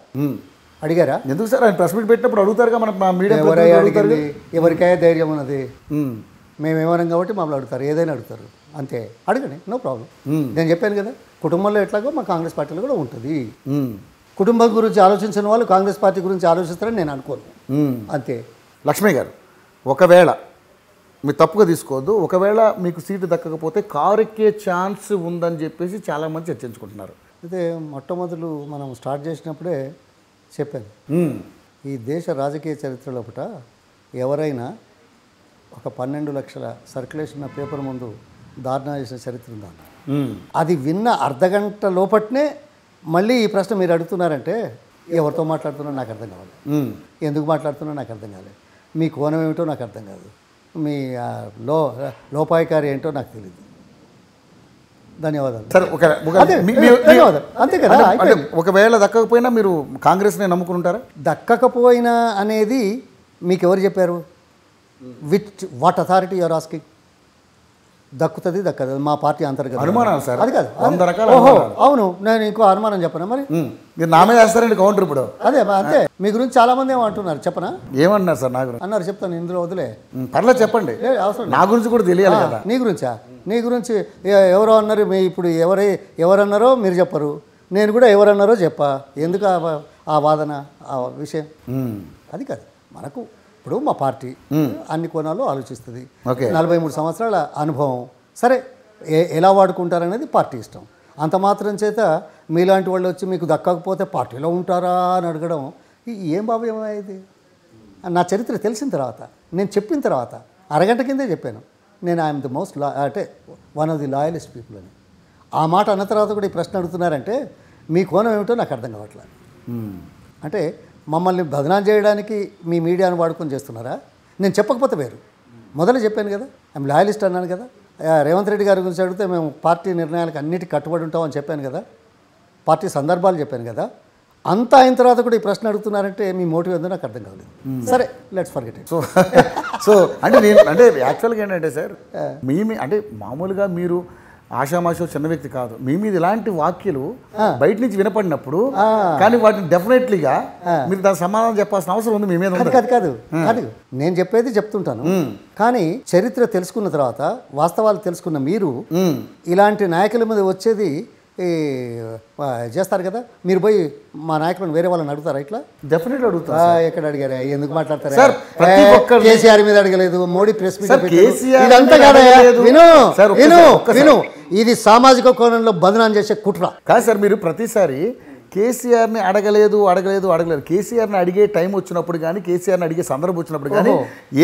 అడిగారా ఎందుకు సార్ ఆయన ప్రెస్ మీట్ పెట్టినప్పుడు అడుగుతారుగా మన మీడియా అడిగారు ఎవరికైనా ధైర్యం ఉన్నది ఏమన్నాం కాబట్టి మమ్మల్ని అడుగుతారు ఏదైనా అడుగుతారు అంతే అడగండి నో ప్రాబ్లం నేను చెప్పాను కదా కుటుంబంలో ఎట్లాగో మా కాంగ్రెస్ పార్టీలో కూడా ఉంటుంది కుటుంబం గురించి ఆలోచించిన వాళ్ళు కాంగ్రెస్ పార్టీ గురించి ఆలోచిస్తారని నేను అనుకోను అంతే లక్ష్మి గారు ఒకవేళ మీరు తప్పుగా తీసుకోవద్దు ఒకవేళ మీకు సీటు దక్కకపోతే కారు ఎక్కే ఛాన్స్ ఉందని చెప్పేసి చాలామంది చర్చించుకుంటున్నారు అయితే మొట్టమొదలు మనం స్టార్ట్ చేసినప్పుడే చెప్పాను ఈ దేశ రాజకీయ చరిత్రలో లోపల ఎవరైనా ఒక పన్నెండు లక్షల సర్క్యులేషన్ పేపర్ ముందు దారుణా చేసిన చరిత్ర ఉందన్న అది విన్న అర్ధగంట లోపట్నే మళ్ళీ ఈ ప్రశ్న మీరు అడుగుతున్నారంటే ఎవరితో మాట్లాడుతున్నా నాకు అర్థం కావాలి ఎందుకు మాట్లాడుతున్నా నాకు అర్థం కాలేదు మీ కోణం ఏమిటో నాకు అర్థం కాదు మీ లో లోపాయకారి ఏంటో నాకు తెలియదు ధన్యవాదాలు సరే అంతే కదా ఒకవేళ దక్కకపోయినా మీరు కాంగ్రెస్నే నమ్ముకుంటారా దక్కకపోయినా అనేది మీకు ఎవరు చెప్పారు with what authority you're asking దక్కుతుంది దక్కదు మా పార్టీ అంతర్గత సార్ అది కాదు వంద రకాల అవును నేను ఇంకో అనుమానం చెప్పనా మరి మీరు నా మీద కౌంటర్ ఇప్పుడు అదే అంతే మీ గురించి చాలా మంది ఏమంటున్నారు చెప్పనా ఏమన్నారు సార్ నా గురించి అన్నారు చెప్తాను ఇందులో వదిలే పర్లేదు చెప్పండి అవసరం నా గురించి కూడా తెలియాలి కదా నీ గురించా నీ గురించి ఎవరో అన్నారు మీ ఇప్పుడు ఎవరై ఎవరన్నారో మీరు చెప్పరు నేను కూడా ఎవరన్నారో చెప్పా ఎందుకు ఆ వాదన ఆ విషయం అది కాదు మనకు ఇప్పుడు మా పార్టీ అన్ని కోణాల్లో ఆలోచిస్తుంది నలభై మూడు సంవత్సరాల అనుభవం సరే ఎలా వాడుకుంటారనేది పార్టీ ఇష్టం అంత మాత్రం చేత మీలాంటి వాళ్ళు వచ్చి మీకు దక్కకపోతే పార్టీలో ఉంటారా అని అడగడం ఏం బాబు అయ్యేది నా చరిత్ర తెలిసిన తర్వాత నేను చెప్పిన తర్వాత అరగంట కిందే చెప్పాను నేను ఐఎమ్ ది మోస్ట్ లా అంటే one of the loyalest people అని ఆ మాట అన్న తర్వాత కూడా ఈ ప్రశ్న అడుగుతున్నారంటే మీ కోణం ఏమిటో నాకు అర్థం కావట్లేదు అంటే మమ్మల్ని బదనాం చేయడానికి మీ మీడియాను వాడుకొని చేస్తున్నారా నేను చెప్పకపోతే వేరు మొదలు చెప్పాను కదా ఆమె లాయలిస్ట్ అన్నాను కదా రేవంత్ రెడ్డి గారి గురించి అడిగితే మేము పార్టీ నిర్ణయాలకు అన్నిటి కట్టుబడి ఉంటామని చెప్పాను కదా పార్టీ సందర్భాలు చెప్పాను కదా అంత అయిన తర్వాత కూడా ఈ ప్రశ్న అడుగుతున్నారంటే మీ మోటివ్ ఏందో నాకు అర్థం కాలేదు సరే లెట్స్ ఫర్గెట్ సో సో అంటే నేను అంటే యాక్చువల్గా ఏంటంటే సార్ మీ అంటే మామూలుగా మీరు ఆషామాషో చిన్న వ్యక్తి కాదు మీ మీద ఇలాంటి వాక్యలు బయట నుంచి వినపడినప్పుడు కానీ వాటిని డెఫినెట్లీగా మీరు దాని సమాధానం చెప్పాల్సిన అవసరం ఉంది మీ మీద కాదు కాదు కాదు నేను చెప్పేది చెప్తుంటాను కానీ చరిత్ర తెలుసుకున్న తర్వాత వాస్తవాలు తెలుసుకున్న మీరు ఇలాంటి నాయకుల మీద వచ్చేది ఈ చేస్తారు కదా మీరు పోయి మా నాయకులను వేరే వాళ్ళని అడుగుతారా ఇట్లా డెఫినెట్ అడుగుతా ఎక్కడ అడిగారా ఎందుకు మాట్లాడతారు సార్ కేసీఆర్ మీద అడగలేదు మోడీ ప్రెస్ మీట్ విను ఇది సామాజిక కోణంలో బదనాం చేసే కుట్ర కాదు సార్ మీరు ప్రతిసారి కేసీఆర్ని అడగలేదు అడగలేదు అడగలేదు కేసీఆర్ని అడిగే టైం వచ్చినప్పుడు కానీ కేసీఆర్ని అడిగే సందర్భం వచ్చినప్పుడు కానీ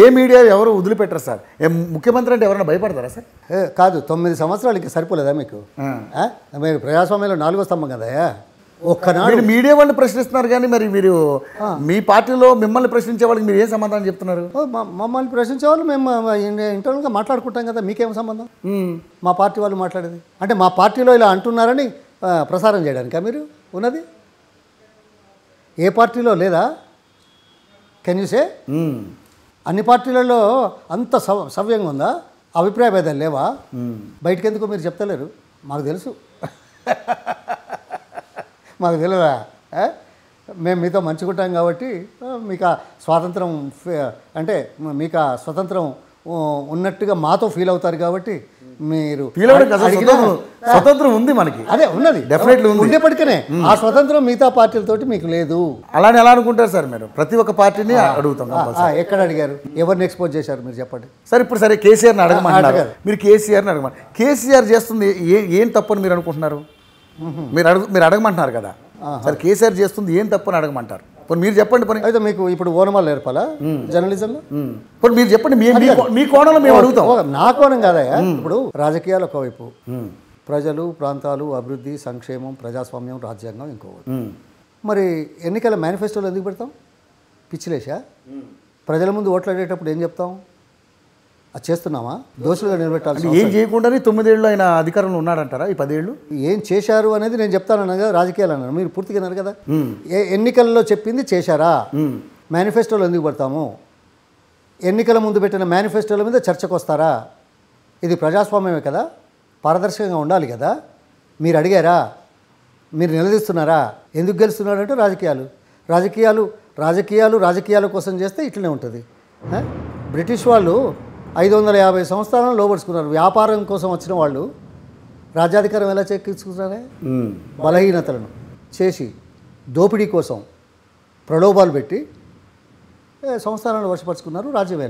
ఏ మీడియా ఎవరు వదిలిపెట్టరు సార్ ముఖ్యమంత్రి అంటే ఎవరైనా భయపడతారా సార్ కాదు తొమ్మిది సంవత్సరాలకి సరిపోలేదా మీకు మీరు ప్రజాస్వామ్యంలో నాలుగో స్తంభం కదా ఒక్కనాడు మీడియా వాళ్ళు ప్రశ్నిస్తున్నారు కానీ మరి మీరు మీ పార్టీలో మిమ్మల్ని ప్రశ్నించే వాళ్ళకి మీరు ఏం సమాధానం చెప్తున్నారు మమ్మల్ని ప్రశ్నించే వాళ్ళు మేము ఇంటర్నల్గా మాట్లాడుకుంటాం కదా మీకేం సంబంధం మా పార్టీ వాళ్ళు మాట్లాడేది అంటే మా పార్టీలో ఇలా అంటున్నారని ప్రసారం చేయడానికా మీరు ఉన్నది ఏ పార్టీలో లేదా కెన్ యూ సే అన్ని పార్టీలలో అంత సవ్ సవ్యంగా ఉందా అభిప్రాయ భేదాలు లేవా బయటకు ఎందుకు మీరు చెప్తలేరు మాకు తెలుసు మాకు తెలియదా మేము మీతో మంచుకుంటాం కాబట్టి మీకు ఆ స్వాతంత్రం అంటే మీకు ఆ స్వతంత్రం ఉన్నట్టుగా మాతో ఫీల్ అవుతారు కాబట్టి మీరు స్వతంత్రం ఉంది మనకి అదే ఉన్నది డెఫినెట్లీ ఉంది ఉండేప్పటికనే ఆ స్వతంత్రం మిగతా పార్టీలతో మీకు లేదు అలానే ఎలా అనుకుంటారు సార్ మీరు ప్రతి ఒక్క పార్టీని అడుగుతాం ఎక్కడ అడిగారు ఎవరిని ఎక్స్పోజ్ చేశారు మీరు చెప్పండి సార్ ఇప్పుడు సరే కేసీఆర్ని అడగమంటారు మీరు కేసీఆర్ని అడగమని కేసీఆర్ చేస్తుంది ఏ ఏం తప్పని మీరు అనుకుంటున్నారు మీరు అడుగు మీరు అడగమంటున్నారు కదా సార్ కేసీఆర్ చేస్తుంది ఏం తప్పని అడగమంటారు పోనీ మీరు చెప్పండి పని అయితే మీకు ఇప్పుడు ఓనమాలు నేర్పాలా జర్నలిజంలో పోనీ మీరు చెప్పండి మీ కోణంలో మేము అడుగుతాం నా కోణం కాదయ్యా ఇప్పుడు రాజకీయాలు ఒకవైపు ప్రజలు ప్రాంతాలు అభివృద్ధి సంక్షేమం ప్రజాస్వామ్యం రాజ్యాంగం ఇంకో మరి ఎన్నికల మేనిఫెస్టోలు ఎందుకు పెడతాం పిచ్చిలేసా ప్రజల ముందు ఓట్లాడేటప్పుడు ఏం చెప్తాం అది చేస్తున్నామా దోషులుగా నిలబెట్టాలి ఏం చేయకుండానే తొమ్మిదేళ్ళు ఆయన అధికారంలో ఉన్నాడంటారా ఈ పదేళ్ళు ఏం చేశారు అనేది నేను చెప్తానన్నా కదా రాజకీయాలు అన్నారు మీరు పూర్తిగా అన్నారు కదా ఎన్నికల్లో చెప్పింది చేశారా మేనిఫెస్టోలో ఎందుకు పడతాము ఎన్నికల ముందు పెట్టిన మేనిఫెస్టోల మీద చర్చకు వస్తారా ఇది ప్రజాస్వామ్యమే కదా పారదర్శకంగా ఉండాలి కదా మీరు అడిగారా మీరు నిలదీస్తున్నారా ఎందుకు గెలుస్తున్నారంటే రాజకీయాలు రాజకీయాలు రాజకీయాలు రాజకీయాల కోసం చేస్తే ఇట్లనే ఉంటుంది బ్రిటిష్ వాళ్ళు ఐదు వందల యాభై సంవత్సరాలను లోపరుచుకున్నారు వ్యాపారం కోసం వచ్చిన వాళ్ళు రాజ్యాధికారం ఎలా చేకూర్చుకున్నారే బలహీనతలను చేసి దోపిడీ కోసం ప్రలోభాలు పెట్టి సంస్థానాలను వర్షపరుచుకున్నారు రాజ్యం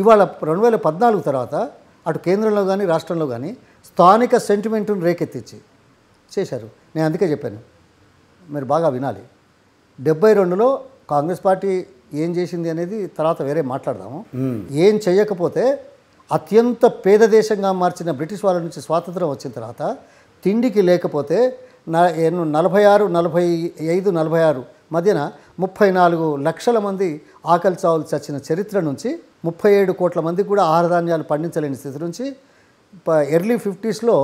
ఇవాళ రెండు వేల పద్నాలుగు తర్వాత అటు కేంద్రంలో కానీ రాష్ట్రంలో కానీ స్థానిక సెంటిమెంట్ను రేకెత్తించి చేశారు నేను అందుకే చెప్పాను మీరు బాగా వినాలి డెబ్బై రెండులో కాంగ్రెస్ పార్టీ ఏం చేసింది అనేది తర్వాత వేరే మాట్లాడదాము ఏం చేయకపోతే అత్యంత పేద దేశంగా మార్చిన బ్రిటిష్ వాళ్ళ నుంచి స్వాతంత్రం వచ్చిన తర్వాత తిండికి లేకపోతే నలభై ఆరు నలభై ఐదు నలభై ఆరు మధ్యన ముప్పై నాలుగు లక్షల మంది ఆకలి చావులు చచ్చిన చరిత్ర నుంచి ముప్పై ఏడు కోట్ల మంది కూడా ఆహార ధాన్యాలు పండించలేని స్థితి నుంచి ఎర్లీ ఫిఫ్టీస్లో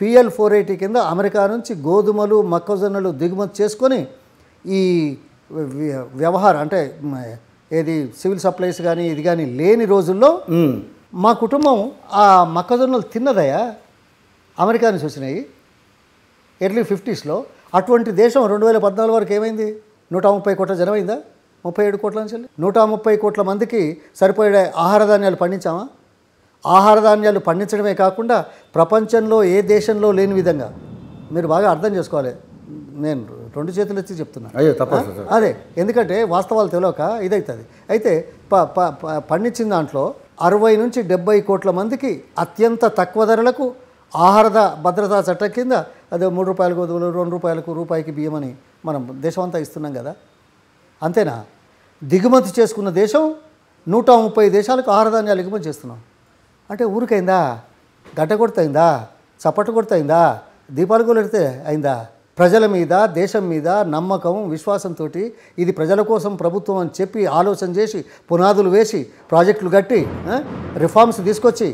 పిఎల్ ఫోర్ ఎయిటీ కింద అమెరికా నుంచి గోధుమలు మొక్కజొన్నలు దిగుమతి చేసుకొని ఈ వ్యవహారం అంటే ఏది సివిల్ సప్లైస్ కానీ ఇది కానీ లేని రోజుల్లో మా కుటుంబం ఆ మొక్కజొన్నలు తిన్నదయా అమెరికా నుంచి వచ్చినాయి ఎర్లీ ఫిఫ్టీస్లో అటువంటి దేశం రెండు వేల పద్నాలుగు వరకు ఏమైంది నూట ముప్పై కోట్ల జనమైందా ముప్పై ఏడు కోట్ల నుంచి నూట ముప్పై కోట్ల మందికి సరిపోయే ఆహార ధాన్యాలు పండించామా ఆహార ధాన్యాలు పండించడమే కాకుండా ప్రపంచంలో ఏ దేశంలో లేని విధంగా మీరు బాగా అర్థం చేసుకోవాలి నేను రెండు చేతులు వచ్చి చెప్తున్నాను అయ్యో తప్పదు అదే ఎందుకంటే వాస్తవాలు తెలియక ఇదైతుంది అయితే ప పండించిన దాంట్లో అరవై నుంచి డెబ్బై కోట్ల మందికి అత్యంత తక్కువ ధరలకు ఆహార భద్రతా చట్టం కింద అదే మూడు రూపాయలకు గోధుమలు రెండు రూపాయలకు రూపాయికి బియ్యమని మనం దేశమంతా ఇస్తున్నాం కదా అంతేనా దిగుమతి చేసుకున్న దేశం నూట ముప్పై దేశాలకు ఆహార ధాన్యాలు ఎగుమతి చేస్తున్నాం అంటే ఊరికైందా గడ్డ కొడితే చప్పట కొడితే దీపాలు కొలిడితే అయిందా ప్రజల మీద దేశం మీద నమ్మకం విశ్వాసంతో ఇది ప్రజల కోసం ప్రభుత్వం అని చెప్పి ఆలోచన చేసి పునాదులు వేసి ప్రాజెక్టులు కట్టి రిఫార్మ్స్ తీసుకొచ్చి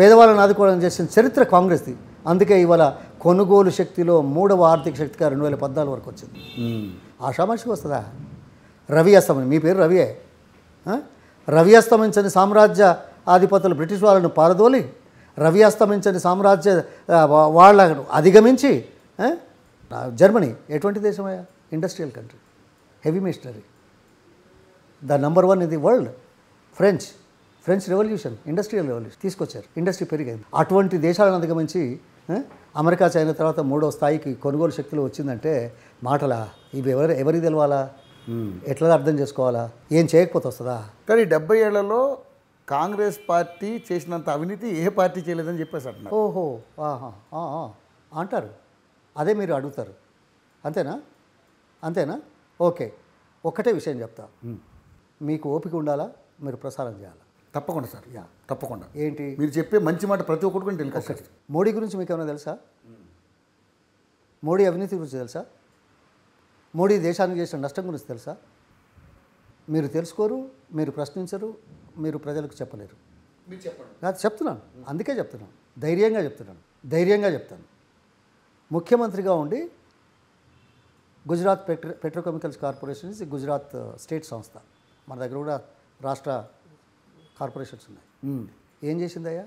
పేదవాళ్ళని ఆదుకోవడం చేసిన చరిత్ర కాంగ్రెస్ది అందుకే ఇవాళ కొనుగోలు శక్తిలో మూడవ ఆర్థిక శక్తిగా రెండు వేల పద్నాలుగు వరకు వచ్చింది ఆషామాషికి వస్తుందా రవి అస్తమని మీ పేరు రవియే రవి అస్తమించని సామ్రాజ్య ఆధిపతులు బ్రిటిష్ వాళ్ళను పారదోలి రవి అస్తమించని సామ్రాజ్య వాళ్ళను అధిగమించి జర్మనీ ఎటువంటి దేశమయ్యా industrial country heavy machinery the number one ఇది world French French revolution industrial revolution తీసుకొచ్చారు ఇండస్ట్రీ పెరిగింది అటువంటి దేశాలను అధిగమించి అమెరికా చైనా తర్వాత మూడో స్థాయికి కొనుగోలు శక్తులు వచ్చిందంటే మాటలా ఇవి ఎవరు ఎవరికి తెలవాలా ఎట్లా అర్థం చేసుకోవాలా ఏం చేయకపోతే వస్తుందా కానీ డెబ్బై ఏళ్లలో కాంగ్రెస్ పార్టీ చేసినంత అవినీతి ఏ పార్టీ చేయలేదని చెప్పేసి అంటున్నారు ఓహో అంటారు అదే మీరు అడుగుతారు అంతేనా అంతేనా ఓకే ఒక్కటే విషయం చెప్తా మీకు ఓపిక ఉండాలా మీరు ప్రసారం చేయాలి తప్పకుండా సార్ యా తప్పకుండా ఏంటి మీరు చెప్పే మంచి మాట ప్రతి ఒక్కటి కూడా తెలుసు మోడీ గురించి మీకు ఏమైనా తెలుసా మోడీ అవినీతి గురించి తెలుసా మోడీ దేశానికి చేసిన నష్టం గురించి తెలుసా మీరు తెలుసుకోరు మీరు ప్రశ్నించరు మీరు ప్రజలకు చెప్పలేరు నాకు చెప్తున్నాను అందుకే చెప్తున్నాను ధైర్యంగా చెప్తున్నాను ధైర్యంగా చెప్తాను ముఖ్యమంత్రిగా ఉండి Gujarat petro petrochemicals corporation is Gujarat uh, state సంస్థ మన దగ్గర కూడా రాష్ట్ర కార్పొరేషన్స్ ఉన్నాయి ఏం చేసిందయ్యా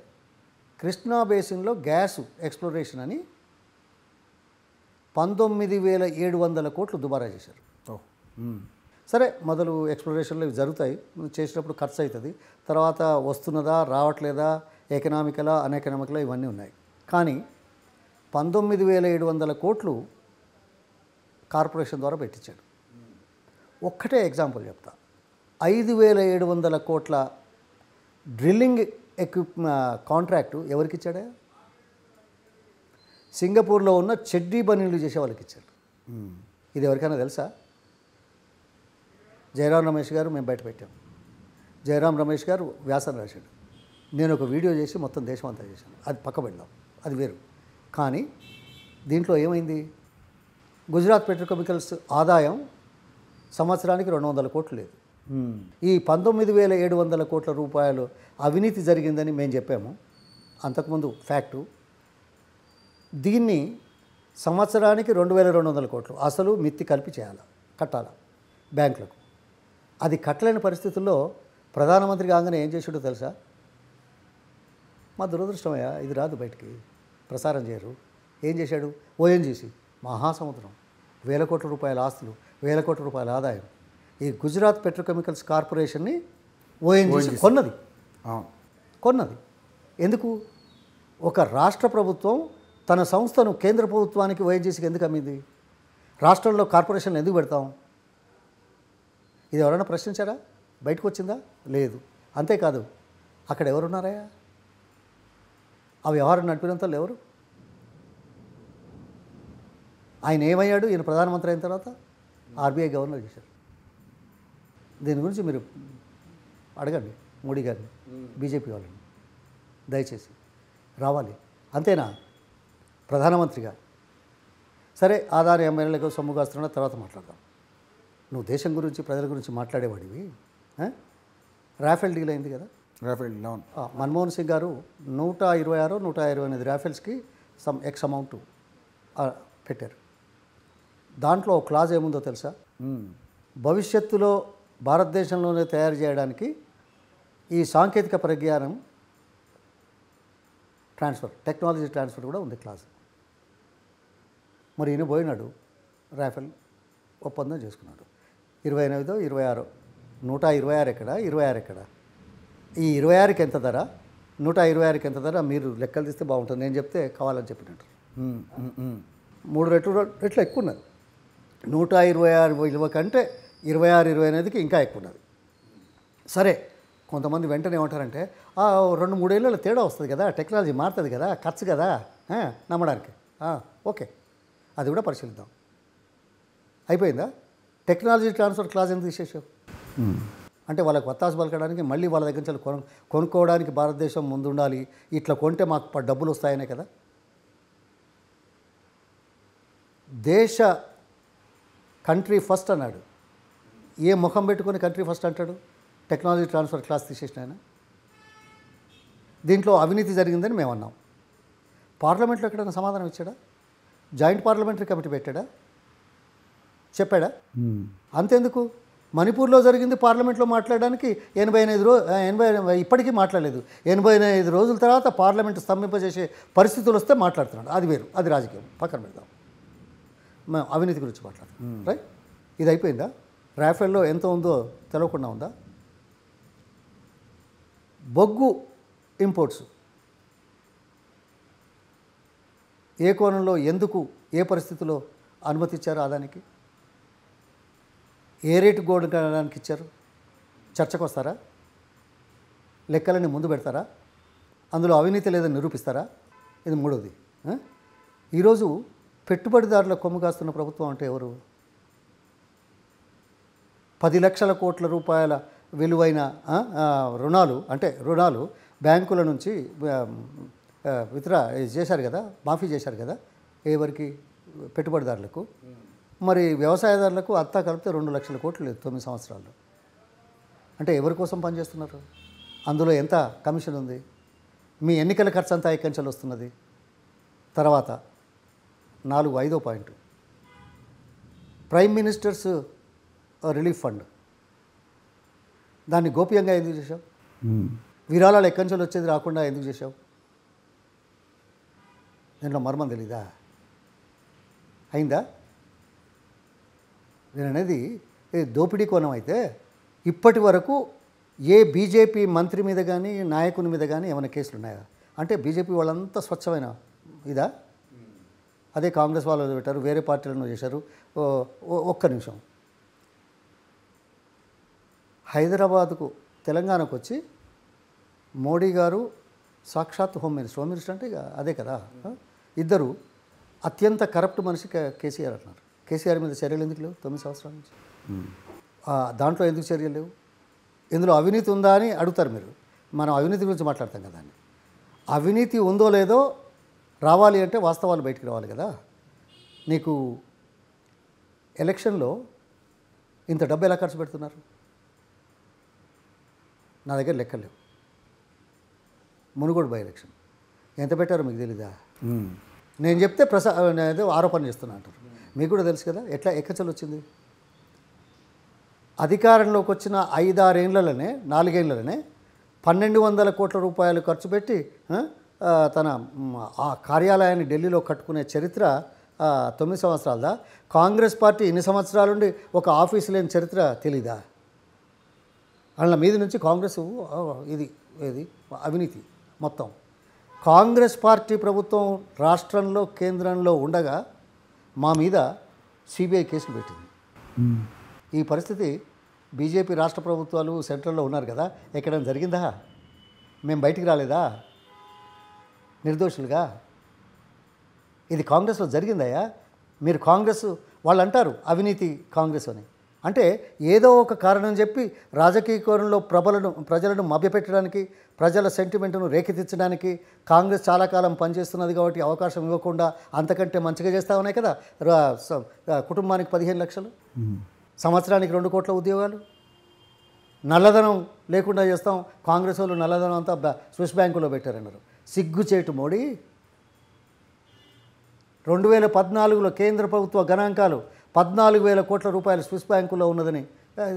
కృష్ణా బేసిన్లో గ్యాస్ ఎక్స్ప్లోరేషన్ అని పంతొమ్మిది వేల ఏడు వందల కోట్లు దుబారా చేశారు సరే మొదలు ఎక్స్ప్లోరేషన్లు ఇవి జరుగుతాయి చేసినప్పుడు ఖర్చు అవుతుంది తర్వాత వస్తున్నదా రావట్లేదా ఎకనామికలా అనెకనామికలా ఇవన్నీ ఉన్నాయి కానీ పంతొమ్మిది వేల ఏడు వందల కోట్లు కార్పొరేషన్ ద్వారా పెట్టించాడు ఒక్కటే ఎగ్జాంపుల్ చెప్తా ఐదు వేల ఏడు వందల కోట్ల డ్రిల్లింగ్ ఎక్విప్ కాంట్రాక్టు ఎవరికి ఇచ్చాడే సింగపూర్లో ఉన్న చెడ్డీ బనీలు చేసే వాళ్ళకి ఇచ్చాడు ఇది ఎవరికైనా తెలుసా జయరాం రమేష్ గారు మేము బయట పెట్టాం జయరాం రమేష్ గారు వ్యాసం రాశాడు నేను ఒక వీడియో చేసి మొత్తం దేశమంతా చేశాను అది పక్క పెడదాం అది వేరు కానీ దీంట్లో ఏమైంది గుజరాత్ పెట్రోకెమికల్స్ ఆదాయం సంవత్సరానికి రెండు వందల కోట్లు లేదు ఈ పంతొమ్మిది వేల ఏడు వందల కోట్ల రూపాయలు అవినీతి జరిగిందని మేము చెప్పాము అంతకుముందు ఫ్యాక్టు దీన్ని సంవత్సరానికి రెండు వేల రెండు వందల కోట్లు అసలు మిత్తి కలిపి చేయాలి కట్టాల బ్యాంకులకు అది కట్టలేని పరిస్థితుల్లో ప్రధానమంత్రి కాగానే ఏం చేసాడో తెలుసా మా దురదృష్టమయ్యా ఇది రాదు బయటికి ప్రసారం చేయరు ఏం చేశాడు ఓఎన్జీసీ మహాసముద్రం వేల కోట్ల రూపాయల ఆస్తులు వేల కోట్ల రూపాయల ఆదాయం ఈ గుజరాత్ పెట్రోకెమికల్స్ కార్పొరేషన్ని ఓఎన్జీసీ కొన్నది కొన్నది ఎందుకు ఒక రాష్ట్ర ప్రభుత్వం తన సంస్థను కేంద్ర ప్రభుత్వానికి ఓఎన్జీసీకి ఎందుకు అమ్మింది రాష్ట్రంలో కార్పొరేషన్లు ఎందుకు పెడతాం ఇది ఎవరైనా ప్రశ్నించారా బయటకు వచ్చిందా లేదు అంతేకాదు అక్కడ ఎవరున్నారయ్యా ఆ వ్యవహారం నడిపినంత ఎవరు ఆయన ఏమయ్యాడు ఈయన ప్రధానమంత్రి అయిన తర్వాత ఆర్బీఐ గవర్నర్ చేశారు దీని గురించి మీరు అడగండి మోడీ గారిని బీజేపీ వాళ్ళని దయచేసి రావాలి అంతేనా ప్రధానమంత్రిగా సరే ఆధార్ ఎమ్మెల్యేలకు సొమ్ము కాస్తున్న తర్వాత మాట్లాడదాం నువ్వు దేశం గురించి ప్రజల గురించి మాట్లాడేవాడివి రాఫెల్ డీల్ అయింది కదా రాఫెల్ లోన్ మన్మోహన్ సింగ్ గారు నూట ఇరవై ఆరు నూట ఇరవై ఎనిమిది రాఫెల్స్కి సమ్ ఎక్స్ అమౌంట్ పెట్టారు దాంట్లో క్లాజ్ ఏముందో తెలుసా hmm. భవిష్యత్తులో భారతదేశంలోనే తయారు చేయడానికి ఈ సాంకేతిక ప్రజ్ఞానం ట్రాన్స్ఫర్ టెక్నాలజీ ట్రాన్స్ఫర్ కూడా ఉంది క్లాస్ మరి ఈయన పోయినాడు రాఫెల్ ఒప్పందం చేసుకున్నాడు ఇరవై ఎనిమిదో ఇరవై ఆరో నూట ఇరవై ఆరు ఎక్కడ ఇరవై ఆరు ఎక్కడ ఈ ఇరవై ఆరుకి ఎంత ధర నూట ఇరవై ఆరుకి ఎంత ధర మీరు లెక్కలు తీస్తే బాగుంటుంది నేను చెప్తే కావాలని చెప్పినట్టు మూడు రెట్లు రెట్లు ఎక్కువ ఉన్నది నూట ఇరవై ఆరు విలువ కంటే ఇరవై ఆరు ఇరవై అనేదికి ఇంకా ఎక్కువ ఉన్నది సరే కొంతమంది వెంటనే ఏమంటారంటే రెండు మూడేళ్ళ తేడా వస్తుంది కదా టెక్నాలజీ మారుతుంది కదా ఖర్చు కదా నమ్మడానికి ఓకే అది కూడా పరిశీలిద్దాం అయిపోయిందా టెక్నాలజీ ట్రాన్స్ఫర్ క్లాస్ ఎందుకు తీసేసావు అంటే వాళ్ళకి వత్తాసు పలకడానికి మళ్ళీ వాళ్ళ దగ్గర నుంచి కొనుక్కోవడానికి భారతదేశం ముందుండాలి ఇట్లా కొంటే మాకు డబ్బులు వస్తాయనే కదా దేశ కంట్రీ ఫస్ట్ అన్నాడు ఏ ముఖం పెట్టుకొని కంట్రీ ఫస్ట్ అంటాడు టెక్నాలజీ ట్రాన్స్ఫర్ క్లాస్ తీసేసిన ఆయన దీంట్లో అవినీతి జరిగిందని మేము అన్నాం పార్లమెంట్లో ఎక్కడైనా సమాధానం ఇచ్చాడా జాయింట్ పార్లమెంటరీ కమిటీ పెట్టాడా చెప్పాడా అంతెందుకు మణిపూర్లో జరిగింది పార్లమెంట్లో మాట్లాడడానికి ఎనభై ఎనిమిది రోజు ఎనభై ఇప్పటికీ మాట్లాడలేదు ఎనభై ఎనిమిది రోజుల తర్వాత పార్లమెంట్ స్తంభింపజేసే పరిస్థితులు వస్తే మాట్లాడుతున్నాడు అది వేరు అది రాజకీయం పక్కన పెడదాం మేము అవినీతి గురించి మాట్లాడతాం రైట్ ఇది అయిపోయిందా రాఫెల్లో ఎంత ఉందో తెలవకుండా ఉందా బొగ్గు ఇంపోర్ట్స్ ఏ కోణంలో ఎందుకు ఏ పరిస్థితిలో అనుమతిచ్చారు ఆదానికి ఏ రేటు గోల్డ్ కనడానికి ఇచ్చారు చర్చకు వస్తారా లెక్కలని ముందు పెడతారా అందులో అవినీతి లేదని నిరూపిస్తారా ఇది మూడోది ఈరోజు పెట్టుబడిదారుల కొమ్ము కాస్తున్న ప్రభుత్వం అంటే ఎవరు పది లక్షల కోట్ల రూపాయల విలువైన రుణాలు అంటే రుణాలు బ్యాంకుల నుంచి విత్డ్రా చేశారు కదా మాఫీ చేశారు కదా ఎవరికి పెట్టుబడిదారులకు మరి వ్యవసాయదారులకు అత్తా కలిపితే రెండు లక్షల కోట్లు లేదు తొమ్మిది సంవత్సరాల్లో అంటే ఎవరి కోసం పనిచేస్తున్నారు అందులో ఎంత కమిషన్ ఉంది మీ ఎన్నికల ఖర్చు అంతా ఎక్కడి వస్తున్నది తర్వాత నాలుగు ఐదో point prime minister's relief fund దాన్ని గోప్యంగా ఎందుకు చేశావు విరాళాలు ఎక్కంచెలు వచ్చేది రాకుండా ఎందుకు చేశావు దీంట్లో మర్మం తెలీదా అయిందా నేను అనేది దోపిడీ కోణం అయితే ఇప్పటి వరకు ఏ బీజేపీ మంత్రి మీద కానీ నాయకుని మీద కానీ ఏమైనా కేసులు ఉన్నాయా అంటే బీజేపీ వాళ్ళంతా స్వచ్ఛమైన ఇదా అదే కాంగ్రెస్ వాళ్ళు పెట్టారు వేరే పార్టీలను చేశారు ఒక్క నిమిషం హైదరాబాద్కు తెలంగాణకు వచ్చి మోడీ గారు సాక్షాత్ హోమ్ మినిస్టర్ హోమ్ మినిస్టర్ అంటే అదే కదా ఇద్దరు అత్యంత కరప్ట్ మనిషి కేసీఆర్ అంటున్నారు కేసీఆర్ మీద చర్యలు ఎందుకు లేవు తొమ్మిది సంవత్సరాల నుంచి దాంట్లో ఎందుకు చర్యలు లేవు ఇందులో అవినీతి ఉందా అని అడుగుతారు మీరు మనం అవినీతి గురించి మాట్లాడతాం కదా అని అవినీతి ఉందో లేదో రావాలి అంటే వాస్తవాలు బయటకు రావాలి కదా నీకు ఎలక్షన్లో ఇంత డబ్బు ఎలా ఖర్చు పెడుతున్నారు నా దగ్గర లేవు మునుగోడు బై ఎలక్షన్ ఎంత పెట్టారో మీకు తెలీదా నేను చెప్తే ప్రసా ఆరోపణ చేస్తున్నా అంటారు మీకు కూడా తెలుసు కదా ఎట్లా ఎక్కచలు వచ్చింది అధికారంలోకి వచ్చిన ఐదారేళ్లలోనే నాలుగేళ్లలోనే పన్నెండు వందల కోట్ల రూపాయలు ఖర్చు పెట్టి తన ఆ కార్యాలయాన్ని ఢిల్లీలో కట్టుకునే చరిత్ర తొమ్మిది సంవత్సరాలదా కాంగ్రెస్ పార్టీ ఇన్ని సంవత్సరాలుండి ఒక ఆఫీస్ లేని చరిత్ర తెలీదా అలా మీద నుంచి కాంగ్రెస్ ఇది ఇది అవినీతి మొత్తం కాంగ్రెస్ పార్టీ ప్రభుత్వం రాష్ట్రంలో కేంద్రంలో ఉండగా మా మీద సిబిఐ కేసులు పెట్టింది ఈ పరిస్థితి బీజేపీ రాష్ట్ర ప్రభుత్వాలు సెంట్రల్లో ఉన్నారు కదా ఎక్కడైనా జరిగిందా మేము బయటికి రాలేదా నిర్దోషులుగా ఇది కాంగ్రెస్లో జరిగిందయ్యా మీరు కాంగ్రెస్ వాళ్ళు అంటారు అవినీతి కాంగ్రెస్ అని అంటే ఏదో ఒక కారణం చెప్పి రాజకీయకరంలో ప్రబలను ప్రజలను మభ్యపెట్టడానికి ప్రజల సెంటిమెంట్ను రేకెత్తించడానికి కాంగ్రెస్ చాలా కాలం పనిచేస్తున్నది కాబట్టి అవకాశం ఇవ్వకుండా అంతకంటే మంచిగా చేస్తా ఉన్నాయి కదా కుటుంబానికి పదిహేను లక్షలు సంవత్సరానికి రెండు కోట్ల ఉద్యోగాలు నల్లధనం లేకుండా చేస్తాం కాంగ్రెస్ వాళ్ళు నల్లధనం అంతా స్విస్ బ్యాంకులో పెట్టారన్నారు సిగ్గుచేటు మోడీ రెండు వేల పద్నాలుగులో కేంద్ర ప్రభుత్వ గణాంకాలు పద్నాలుగు వేల కోట్ల రూపాయలు స్విస్ బ్యాంకులో ఉన్నదని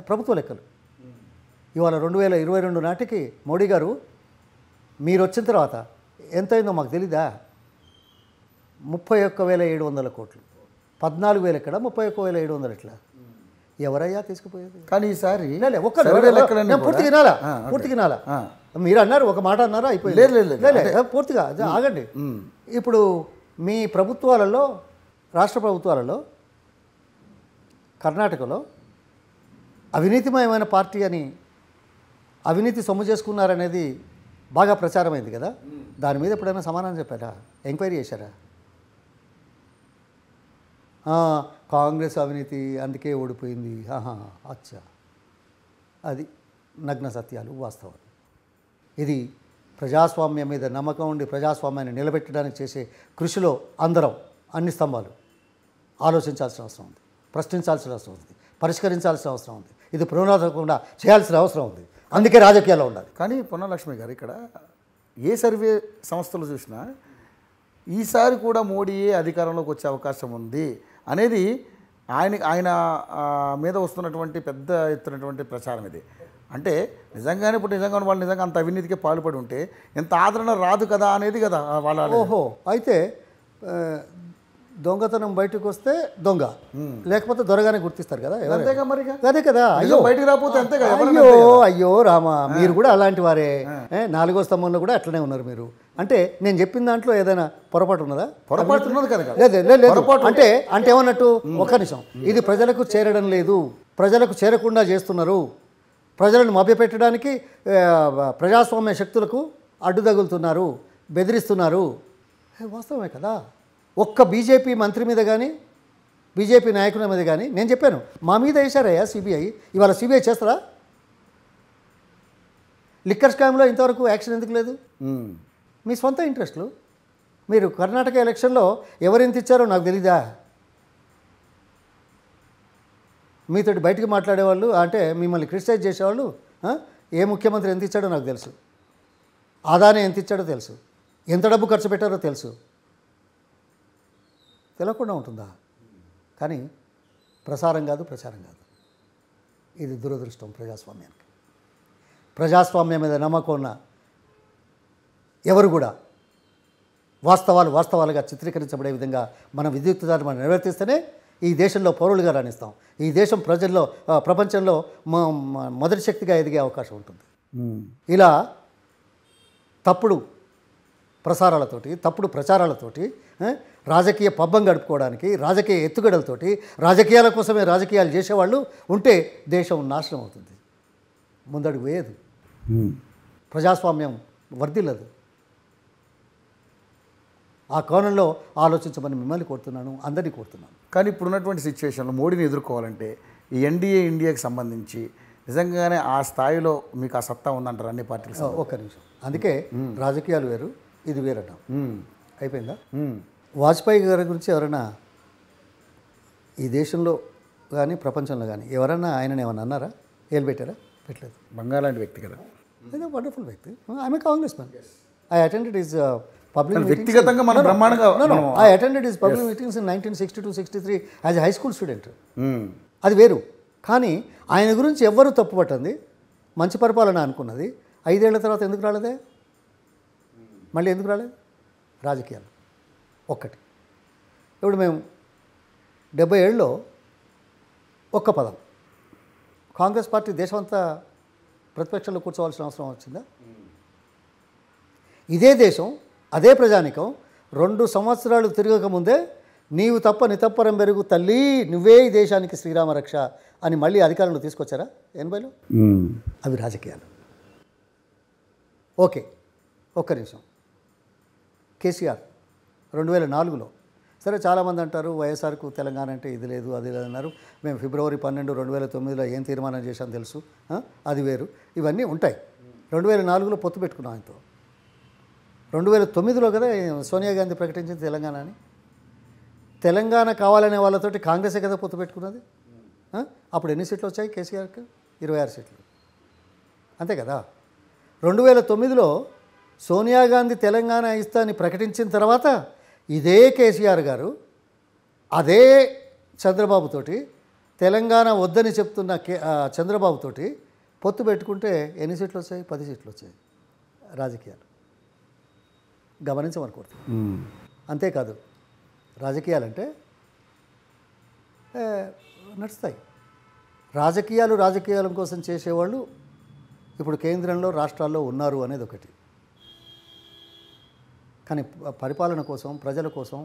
ప్రభుత్వ లెక్కలు ఇవాళ రెండు వేల ఇరవై రెండు నాటికి మోడీ గారు మీరు వచ్చిన తర్వాత ఎంతైందో మాకు తెలీదా ముప్పై ఒక్క వేల ఏడు వందల కోట్లు పద్నాలుగు వేలు ఎక్కడ ముప్పై ఒక్క వేల ఏడు వందలు ఎట్లా ఎవరయ్యా తీసుకుపోయేది కానీ ఈసారి పూర్తి తినాలా పూర్తి తినాలా మీరు అన్నారు ఒక మాట అన్నారా అయిపోయింది లేదు పూర్తిగా ఆగండి ఇప్పుడు మీ ప్రభుత్వాలలో రాష్ట్ర ప్రభుత్వాలలో కర్ణాటకలో అవినీతిమయమైన పార్టీ అని అవినీతి సొమ్ము చేసుకున్నారనేది బాగా ప్రచారమైంది కదా దాని మీద ఎప్పుడైనా సమాధానం చెప్పారా ఎంక్వైరీ చేశారా కాంగ్రెస్ అవినీతి అందుకే ఓడిపోయింది అచ్చా అది నగ్న సత్యాలు వాస్తవాలు ఇది ప్రజాస్వామ్యం మీద నమ్మకం ఉండి ప్రజాస్వామ్యాన్ని నిలబెట్టడానికి చేసే కృషిలో అందరం అన్ని స్తంభాలు ఆలోచించాల్సిన అవసరం ఉంది ప్రశ్నించాల్సిన అవసరం ఉంది పరిష్కరించాల్సిన అవసరం ఉంది ఇది పునరాధకుండా చేయాల్సిన అవసరం ఉంది అందుకే రాజకీయాల్లో ఉండాలి కానీ పొన్నలక్ష్మి గారు ఇక్కడ ఏ సర్వే సంస్థలు చూసినా ఈసారి కూడా మోడీయే అధికారంలోకి వచ్చే అవకాశం ఉంది అనేది ఆయన ఆయన మీద వస్తున్నటువంటి పెద్ద ఎత్తునటువంటి ప్రచారం ఇది అంటే నిజంగానే ఇప్పుడు నిజంగా వాళ్ళు నిజంగా అంత అవినీతికి పాల్పడి ఉంటే ఎంత ఆదరణ రాదు కదా అనేది కదా వాళ్ళ ఓహో అయితే దొంగతనం బయటకు వస్తే దొంగ లేకపోతే దొరగానే గుర్తిస్తారు కదా అదే కదా అయ్యో బయటకు రాకపోతే అంతే కదా అయ్యో అయ్యో రామా మీరు కూడా అలాంటి వారే నాలుగో స్తంభంలో కూడా అట్లనే ఉన్నారు మీరు అంటే నేను చెప్పిన దాంట్లో ఏదైనా పొరపాటు ఉన్నదా పొరపాటు ఉన్నది అంటే అంటే ఏమన్నట్టు ఒక నిమిషం ఇది ప్రజలకు చేరడం లేదు ప్రజలకు చేరకుండా చేస్తున్నారు ప్రజలను మభ్యపెట్టడానికి ప్రజాస్వామ్య శక్తులకు అడ్డు తగులుతున్నారు బెదిరిస్తున్నారు వాస్తవమే కదా ఒక్క బీజేపీ మంత్రి మీద కానీ బీజేపీ నాయకుల మీద కానీ నేను చెప్పాను మా మీద వేశారయ్యా సిబిఐ ఇవాళ సిబిఐ చేస్తారా లిక్కర్ స్కామ్లో ఇంతవరకు యాక్షన్ ఎందుకు లేదు మీ సొంత ఇంట్రెస్ట్లు మీరు కర్ణాటక ఎలక్షన్లో ఎవరెంత ఇచ్చారో నాకు తెలీదా మీతోటి బయటికి మాట్లాడేవాళ్ళు అంటే మిమ్మల్ని క్రిటిసైజ్ చేసేవాళ్ళు ఏ ముఖ్యమంత్రి ఎంత ఇచ్చాడో నాకు తెలుసు ఆదాని ఎంత ఇచ్చాడో తెలుసు ఎంత డబ్బు ఖర్చు పెట్టారో తెలుసు తెలియకుండా ఉంటుందా కానీ ప్రసారం కాదు ప్రచారం కాదు ఇది దురదృష్టం ప్రజాస్వామ్యానికి ప్రజాస్వామ్యం మీద నమ్మకం ఉన్న ఎవరు కూడా వాస్తవాలు వాస్తవాలుగా చిత్రీకరించబడే విధంగా మనం విద్యుక్తాన్ని మనం నిర్వర్తిస్తేనే ఈ దేశంలో పౌరులుగా రాణిస్తాం ఈ దేశం ప్రజల్లో ప్రపంచంలో మొదటి శక్తిగా ఎదిగే అవకాశం ఉంటుంది ఇలా తప్పుడు ప్రసారాలతోటి తప్పుడు ప్రచారాలతోటి రాజకీయ పబ్బం గడుపుకోవడానికి రాజకీయ ఎత్తుగడలతోటి రాజకీయాల కోసమే రాజకీయాలు చేసేవాళ్ళు ఉంటే దేశం నాశనం అవుతుంది ముందడుగు వేయదు ప్రజాస్వామ్యం వర్ధిల్లదు ఆ కోణంలో ఆలోచించమని మిమ్మల్ని కోరుతున్నాను అందరినీ కోరుతున్నాను కానీ ఇప్పుడు ఉన్నటువంటి సిచ్యువేషన్లో మోడీని ఎదుర్కోవాలంటే ఈ ఎన్డీఏ ఇండియాకి సంబంధించి నిజంగానే ఆ స్థాయిలో మీకు ఆ సత్తా ఉందంటారు అన్ని పార్టీలు ఒక్క నిమిషం అందుకే రాజకీయాలు వేరు ఇది వేరటం అయిపోయిందా వాజ్పేయి గారి గురించి ఎవరైనా ఈ దేశంలో కానీ ప్రపంచంలో కానీ ఎవరైనా ఆయనని ఏమన్నా అన్నారా ఏలు పెట్టారా పెట్టలేదు బంగాలాంటి వ్యక్తి కదా ఇది వండర్ఫుల్ వ్యక్తి ఆమె Congress man I attended is public వ్యక్తిగతంగా మనం బ్రహ్మాండంగా I attended is public meetings in nineteen sixty two sixty three as high school student అది వేరు కానీ ఆయన గురించి తప్పు తప్పుపట్టింది మంచి పరిపాలన అనుకున్నది ఐదేళ్ల తర్వాత ఎందుకు రాలేదే మళ్ళీ ఎందుకు రాలేదు రాజకీయాలు ఒక్కటి ఇప్పుడు మేము డెబ్బై ఏళ్ళలో ఒక్క పదం కాంగ్రెస్ పార్టీ దేశమంతా ప్రతిపక్షంలో కూర్చోవాల్సిన అవసరం వచ్చిందా hmm. ఇదే దేశం అదే ప్రజానికం రెండు సంవత్సరాలు తిరగకముందే నీవు తప్ప నితప్పరం పెరుగు తల్లి నువ్వే ఈ దేశానికి శ్రీరామ రక్ష అని మళ్ళీ అధికారంలో తీసుకొచ్చారా ఎనభైలో hmm. అవి రాజకీయాలు ఓకే ఒక్క నిమిషం కేసీఆర్ రెండు వేల నాలుగులో సరే చాలామంది అంటారు వైఎస్ఆర్కు తెలంగాణ అంటే ఇది లేదు అది లేదు అన్నారు మేము ఫిబ్రవరి పన్నెండు రెండు వేల తొమ్మిదిలో ఏం తీర్మానం చేశాం తెలుసు అది వేరు ఇవన్నీ ఉంటాయి రెండు వేల నాలుగులో పొత్తు పెట్టుకున్నాం ఆయనతో రెండు వేల తొమ్మిదిలో కదా సోనియా గాంధీ ప్రకటించింది తెలంగాణ అని తెలంగాణ కావాలనే వాళ్ళతోటి కాంగ్రెసే కదా పొత్తు పెట్టుకున్నది అప్పుడు ఎన్ని సీట్లు వచ్చాయి కేసీఆర్కి ఇరవై ఆరు సీట్లు అంతే కదా రెండు వేల తొమ్మిదిలో సోనియా గాంధీ తెలంగాణ ఇస్తా అని ప్రకటించిన తర్వాత ఇదే కేసీఆర్ గారు అదే చంద్రబాబుతోటి తెలంగాణ వద్దని చెప్తున్న కే చంద్రబాబుతోటి పొత్తు పెట్టుకుంటే ఎన్ని సీట్లు వచ్చాయి పది సీట్లు వచ్చాయి రాజకీయాలు గమనించమనుకోవద్దు అంతేకాదు రాజకీయాలంటే నడుస్తాయి రాజకీయాలు రాజకీయాల కోసం చేసేవాళ్ళు ఇప్పుడు కేంద్రంలో రాష్ట్రాల్లో ఉన్నారు అనేది ఒకటి కానీ పరిపాలన కోసం ప్రజల కోసం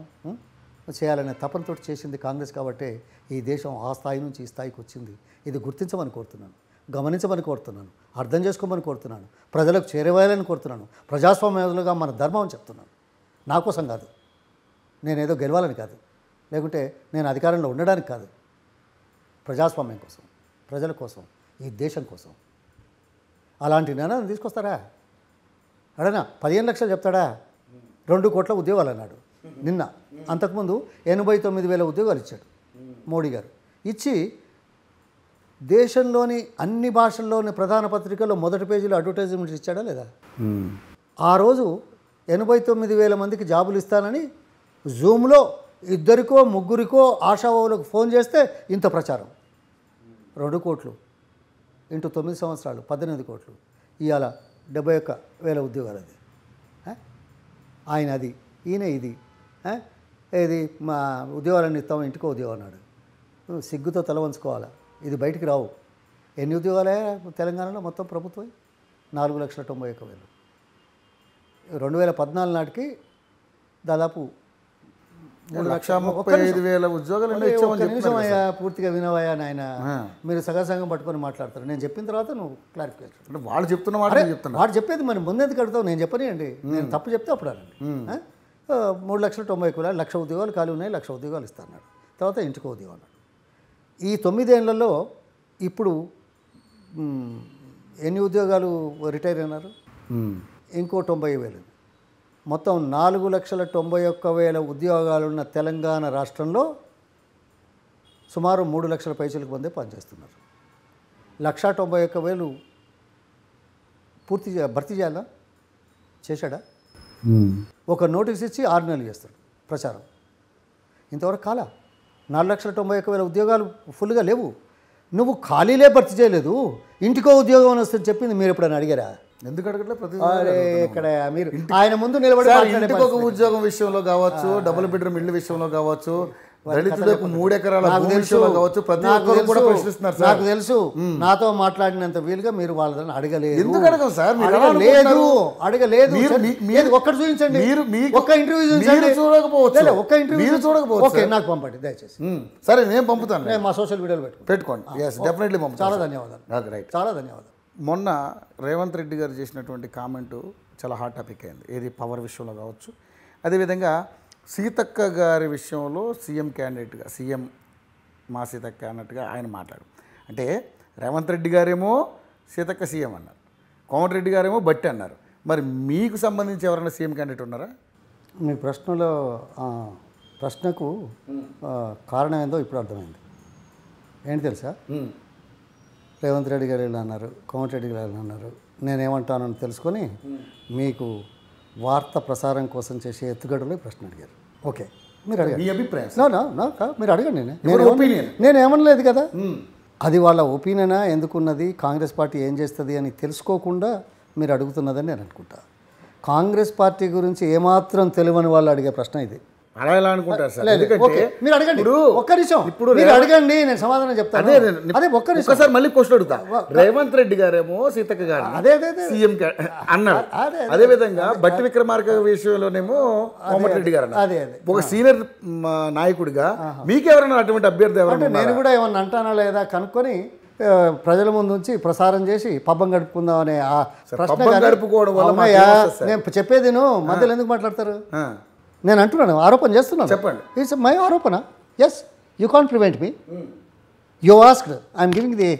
చేయాలనే తపనతో చేసింది కాంగ్రెస్ కాబట్టే ఈ దేశం ఆ స్థాయి నుంచి ఈ స్థాయికి వచ్చింది ఇది గుర్తించమని కోరుతున్నాను గమనించమని కోరుతున్నాను అర్థం చేసుకోమని కోరుతున్నాను ప్రజలకు చేరవేయాలని కోరుతున్నాను ప్రజాస్వామ్యంగా మన ధర్మం చెప్తున్నాను నా కోసం కాదు నేనేదో గెలవాలని కాదు లేకుంటే నేను అధికారంలో ఉండడానికి కాదు ప్రజాస్వామ్యం కోసం ప్రజల కోసం ఈ దేశం కోసం అలాంటి నిర్ణయం తీసుకొస్తారా అడనా పదిహేను లక్షలు చెప్తాడా రెండు కోట్ల ఉద్యోగాలు అన్నాడు నిన్న అంతకుముందు ఎనభై తొమ్మిది వేల ఉద్యోగాలు ఇచ్చాడు మోడీ గారు ఇచ్చి దేశంలోని అన్ని భాషల్లోని ప్రధాన పత్రికల్లో మొదటి పేజీలో అడ్వర్టైజ్మెంట్స్ ఇచ్చాడా లేదా ఆ రోజు ఎనభై తొమ్మిది వేల మందికి జాబులు ఇస్తానని జూమ్లో ఇద్దరికో ముగ్గురికో ఆశావావులకు ఫోన్ చేస్తే ఇంత ప్రచారం రెండు కోట్లు ఇంటూ తొమ్మిది సంవత్సరాలు పద్దెనిమిది కోట్లు ఇవాళ డెబ్బై ఒక్క వేల ఉద్యోగాలు అది ఆయన అది ఈయన ఇది ఇది మా ఉద్యోగాలను ఇస్తాం ఇంటికో ఉద్యోగం అన్నాడు సిగ్గుతో తల వంచుకోవాలా ఇది బయటికి రావు ఎన్ని ఉద్యోగాలే తెలంగాణలో మొత్తం ప్రభుత్వం నాలుగు లక్షల తొంభై ఒక్క వేలు రెండు వేల పద్నాలుగు నాటికి దాదాపు మూడు లక్ష ముప్పై ఐదు వేల ఉద్యోగాలు నిమిషం అయ్యా పూర్తిగా వినవయ్యా నాయన మీరు సంఘం పట్టుకొని మాట్లాడతారు నేను చెప్పిన తర్వాత నువ్వు క్లారిఫికేషన్ అంటే వాళ్ళు చెప్తున్న మాట చెప్తున్నా వాడు చెప్పేది మరి ముందెందుకు కడతావు నేను చెప్పనియండి నేను తప్పు చెప్తే అప్పుడు అనండి మూడు లక్షల తొంభై కులాలు లక్ష ఉద్యోగాలు ఖాళీ ఉన్నాయి లక్ష ఉద్యోగాలు ఇస్తాను తర్వాత ఇంటికి ఉద్యోగం అన్నాడు ఈ తొమ్మిదేళ్లలో ఇప్పుడు ఎన్ని ఉద్యోగాలు రిటైర్ అయినారు ఇంకో తొంభై వేలు మొత్తం నాలుగు లక్షల తొంభై ఒక్క వేల ఉద్యోగాలున్న తెలంగాణ రాష్ట్రంలో సుమారు మూడు లక్షల పైసలకు మందే పనిచేస్తున్నారు లక్ష తొంభై ఒక్క వేలు పూర్తి భర్తీ చేయాలా చేశాడా hmm. ఒక నోటీస్ ఇచ్చి ఆరు నెలలు చేస్తాడు ప్రచారం ఇంతవరకు కాలా నాలుగు లక్షల తొంభై ఒక్క వేల ఉద్యోగాలు ఫుల్గా లేవు నువ్వు ఖాళీలే భర్తీ చేయలేదు ఇంటికో ఉద్యోగం వస్తుంది చెప్పింది మీరు ఎప్పుడైనా అడిగారా ఎందుకు అడగట్లే ఇక్కడ మీరు ఆయన ముందు నిలబడి ఉద్యోగం విషయంలో కావచ్చు డబుల్ బెడ్రూమ్ ఇల్లు విషయంలో కావచ్చు దళితులకు మూడు విషయంలో కావచ్చు ప్రతి ఒక్కరు కూడా ప్రశ్నిస్తున్నారు నాకు తెలుసు నాతో మాట్లాడినంత వీలుగా మీరు వాళ్ళని అడగలేదు ఎందుకు అడగం సార్ లేదు అడగలేదు మీరు ఒక్కటి చూపించండి మీరు ఒక్క ఇంటర్వ్యూ చూడకపోవచ్చు ఒక్క ఇంటర్వ్యూ చూడకపోవచ్చు ఓకే నాకు పంపండి దయచేసి సరే నేను పంపుతాను మా సోషల్ మీడియాలో పెట్టుకోండి పెట్టుకోండి ఎస్ డెఫినెట్లీ పంపుతాను చాలా ధన్యవాదాలు రైట్ చాలా ధన్యవాదాలు మొన్న రేవంత్ రెడ్డి గారు చేసినటువంటి కామెంటు చాలా హాట్ టాపిక్ అయింది ఏది పవర్ విషయంలో కావచ్చు అదేవిధంగా సీతక్క గారి విషయంలో సీఎం క్యాండిడేట్గా సీఎం మా సీతక్క అన్నట్టుగా ఆయన మాట్లాడు అంటే రేవంత్ రెడ్డి గారేమో సీతక్క సీఎం అన్నారు కోమటిరెడ్డి గారేమో బట్టి అన్నారు మరి మీకు సంబంధించి ఎవరైనా సీఎం క్యాండిడేట్ ఉన్నారా మీ ప్రశ్నలో ప్రశ్నకు కారణం ఏందో ఇప్పుడు అర్థమైంది ఏంటి తెలుసా రేవంత్ రెడ్డి గారు వెళ్ళి అన్నారు కోమటిరెడ్డి గారు వెళ్ళి అన్నారు నేనేమంటానని తెలుసుకొని మీకు వార్త ప్రసారం కోసం చేసే ఎత్తుగడలో ప్రశ్న అడిగారు ఓకే మీరు అడగండి అభిప్రాయం మీరు అడగండి నేను నేను ఏమనలేదు కదా అది వాళ్ళ ఒపీనియనా ఎందుకున్నది కాంగ్రెస్ పార్టీ ఏం చేస్తుంది అని తెలుసుకోకుండా మీరు అడుగుతున్నదని నేను అనుకుంటా కాంగ్రెస్ పార్టీ గురించి ఏమాత్రం తెలియని వాళ్ళు అడిగే ప్రశ్న ఇది అనుకుంటారు ఎందుకంటే అడగండి ఒక్క నిమిషం ఇప్పుడు అడగండి నేను సమాధానం అదే అదే ఒక్క నిమిషం మళ్ళీ అడుగుతా రేవంత్ రెడ్డి గారేమో సీతక్క గారు అదే అదే సీఎం అన్నారు అదే విధంగా బట్టి విక్రమార్క విషయంలోనేమో కోమటి రెడ్డి గారు అదే ఒక సీనియర్ నాయకుడిగా మీకెవరన్నా అటువంటి అభ్యర్థి ఎవరైనా నేను కూడా ఏమన్నా అంటానా లేదా కనుక్కొని ప్రజల ముందు నుంచి ప్రసారం చేసి పబ్బం గడుపుకుందాం అనే ఆ ప్రశ్న గడుపుకోవడం వల్ల నేను చెప్పేది మధ్యలో ఎందుకు మాట్లాడతారు నేను అంటున్నాను ఆరోపణ చేస్తున్నాను చెప్పండి ఇట్స్ మై ఆరోపణ yes you can prevent me you asked I'm giving the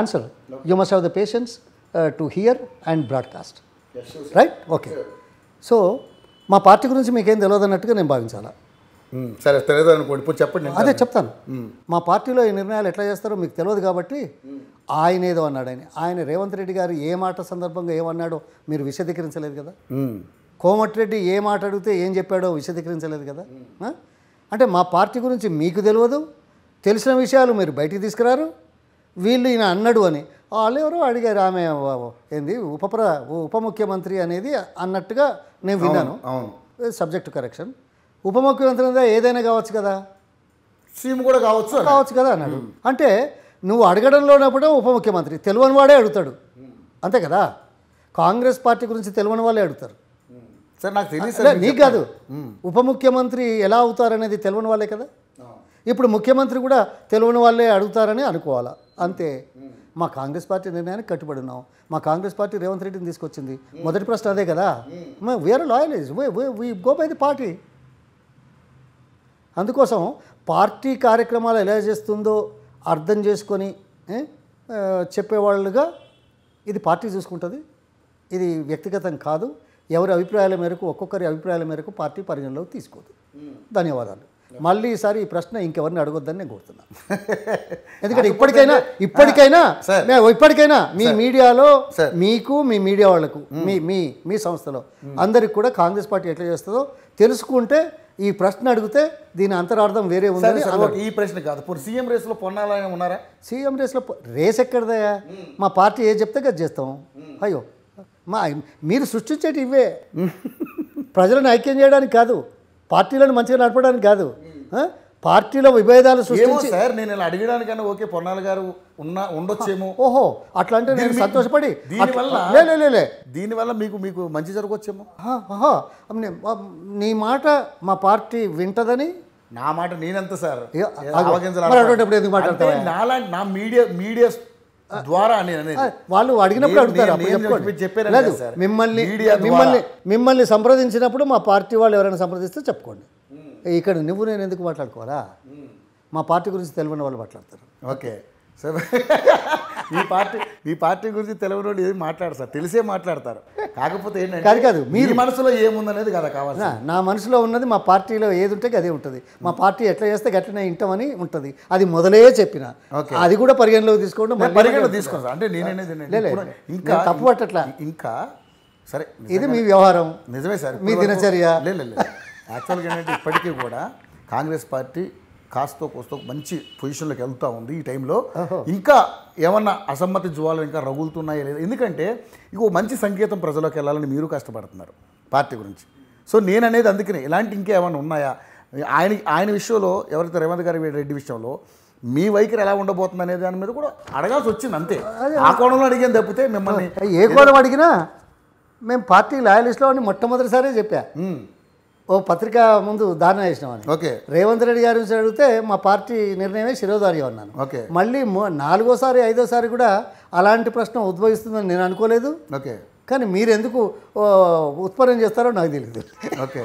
answer you must have the patience to hear and broadcast right okay so మా పార్టీ గురించి మీకేం తెలియదు అన్నట్టుగా నేను భావించాలా hmm, సరే తెలియదు అనుకోండి ఇప్పుడు చెప్పండి అదే చెప్తాను hmm. మా పార్టీలో ఈ నిర్ణయాలు ఎట్లా చేస్తారో మీకు తెలియదు కాబట్టి hmm. ఆయన ఏదో అన్నాడు ఆయన ఆయన రేవంత్ రెడ్డి గారు ఏ మాట సందర్భంగా ఏమన్నాడో మీరు విశదీకరించలేదు కదా కోమటిరెడ్డి ఏ మాట అడిగితే ఏం చెప్పాడో విశదీకరించలేదు కదా అంటే మా పార్టీ గురించి మీకు తెలియదు తెలిసిన విషయాలు మీరు బయటికి తీసుకురారు వీళ్ళు ఈయన అన్నాడు అని వాళ్ళు ఎవరో అడిగారు ఆమె ఏంది ఉపప్ర ఉప ముఖ్యమంత్రి అనేది అన్నట్టుగా నేను విన్నాను సబ్జెక్ట్ సబ్జెక్టు కరెక్షన్ ఉప ముఖ్యమంత్రి ఏదైనా కావచ్చు కదా సీఎం కూడా కావచ్చు కావచ్చు కదా అన్నాడు అంటే నువ్వు ఉన్నప్పుడే ఉప ముఖ్యమంత్రి తెలివని వాడే అడుగుతాడు అంతే కదా కాంగ్రెస్ పార్టీ గురించి తెలివని వాళ్ళే అడుగుతారు సార్ నాకు తెలియదు నీకు కాదు ఉప ముఖ్యమంత్రి ఎలా అవుతారనేది తెలియని వాళ్ళే కదా ఇప్పుడు ముఖ్యమంత్రి కూడా తెలియని వాళ్ళే అడుగుతారని అనుకోవాలా అంతే మా కాంగ్రెస్ పార్టీ నిర్ణయానికి కట్టుబడి ఉన్నాం మా కాంగ్రెస్ పార్టీ రేవంత్ రెడ్డిని తీసుకొచ్చింది మొదటి ప్రశ్న అదే కదా we're loyal we go by the party అందుకోసం పార్టీ కార్యక్రమాలు ఎలా చేస్తుందో అర్థం చేసుకొని చెప్పేవాళ్ళుగా ఇది పార్టీ చూసుకుంటుంది ఇది వ్యక్తిగతం కాదు ఎవరి అభిప్రాయాల మేరకు ఒక్కొక్కరి అభిప్రాయాల మేరకు పార్టీ పరిగణలోకి తీసుకోదు ధన్యవాదాలు మళ్ళీ ఈసారి ఈ ప్రశ్న ఇంకెవరిని అడగొద్దని నేను కోరుతున్నాను ఎందుకంటే ఇప్పటికైనా ఇప్పటికైనా ఇప్పటికైనా మీ మీడియాలో మీకు మీ మీడియా వాళ్లకు మీ మీ మీ సంస్థలో అందరికి కూడా కాంగ్రెస్ పార్టీ ఎట్లా చేస్తుందో తెలుసుకుంటే ఈ ప్రశ్న అడిగితే దీని అంతరార్థం వేరే ఉందని ఈ ప్రశ్న కాదు ఇప్పుడు సీఎం రేస్లో పొన్నాలని ఉన్నారా సీఎం రేస్లో రేస్ ఎక్కడదయా మా పార్టీ ఏ చెప్తే కదా చేస్తాం అయ్యో మా మీరు సృష్టించేటి ఇవే ప్రజలను ఐక్యం చేయడానికి కాదు పార్టీలను మంచిగా నడపడానికి కాదు పార్టీలో విభేదాలు సృష్టించి సార్ నేను ఇలా అడిగడానికన్నా ఓకే పొన్నాల గారు ఉన్నా ఉండొచ్చేమో ఓహో అట్లా అంటే నేను సంతోషపడి దీనివల్ల దీనివల్ల మీకు మీకు మంచి జరగవచ్చేమో నీ మాట మా పార్టీ వింటదని నా మాట నేనంత సార్ నా మీడియా మీడియా ద్వారా వాళ్ళు అడిగినప్పుడు అడుగుతారు లేదు మిమ్మల్ని మిమ్మల్ని మిమ్మల్ని సంప్రదించినప్పుడు మా పార్టీ వాళ్ళు ఎవరైనా సంప్రదిస్తే చెప్పుకోండి ఇక్కడ నువ్వు నేను ఎందుకు మాట్లాడుకోవాలా మా పార్టీ గురించి తెలియని వాళ్ళు మాట్లాడతారు ఓకే ఈ పార్టీ ఈ పార్టీ గురించి తెలియని వాళ్ళు ఏం మాట్లాడతారు తెలిసే మాట్లాడతారు కాకపోతే ఏంటంటే కాదు కాదు మీ మనసులో ఏముందనేది కదా కావాలి నా మనసులో ఉన్నది మా పార్టీలో ఏది ఉంటే అదే ఉంటుంది మా పార్టీ ఎట్లా చేస్తే గట్లనే ఇంటామని ఉంటుంది అది మొదలే చెప్పిన అది కూడా పరిగణలోకి తీసుకోండి పరిగణలో తీసుకోండి అంటే నేనే ఇంకా తప్పు పట్టట్లా ఇంకా సరే ఇది మీ వ్యవహారం నిజమే సార్ మీ దినచర్య లేదు యాక్చువల్గా ఏంటంటే ఇప్పటికీ కూడా కాంగ్రెస్ పార్టీ కాస్తో కోస్తో మంచి పొజిషన్లోకి వెళ్తూ ఉంది ఈ టైంలో ఇంకా ఏమన్నా అసమ్మతి జ్వాలు ఇంకా రగులుతున్నాయా లేదా ఎందుకంటే ఇక మంచి సంకేతం ప్రజలకు వెళ్ళాలని మీరు కష్టపడుతున్నారు పార్టీ గురించి సో నేననేది అందుకనే ఇలాంటి ఏమైనా ఉన్నాయా ఆయన ఆయన విషయంలో ఎవరైతే రేవంత్ గారి రెడ్డి విషయంలో మీ వైఖరి ఎలా ఉండబోతుంది అనే దాని మీద కూడా అడగాల్సి వచ్చింది అంతే ఆ కోణంలో అడిగాను తప్పితే మిమ్మల్ని ఏ కోణం అడిగినా మేము పార్టీ లాయలిస్ట్లో అని మొట్టమొదటిసారే చెప్పా ఓ పత్రిక ముందు దారిన వేసినామని ఓకే రేవంత్ రెడ్డి గారి నుంచి అడిగితే మా పార్టీ నిర్ణయమే శిరోధార్యం అన్నాను ఓకే మళ్ళీ నాలుగోసారి ఐదోసారి కూడా అలాంటి ప్రశ్న ఉద్భవిస్తుందని నేను అనుకోలేదు ఓకే కానీ మీరు ఎందుకు ఉత్పన్నం చేస్తారో నాకు తెలియదు ఓకే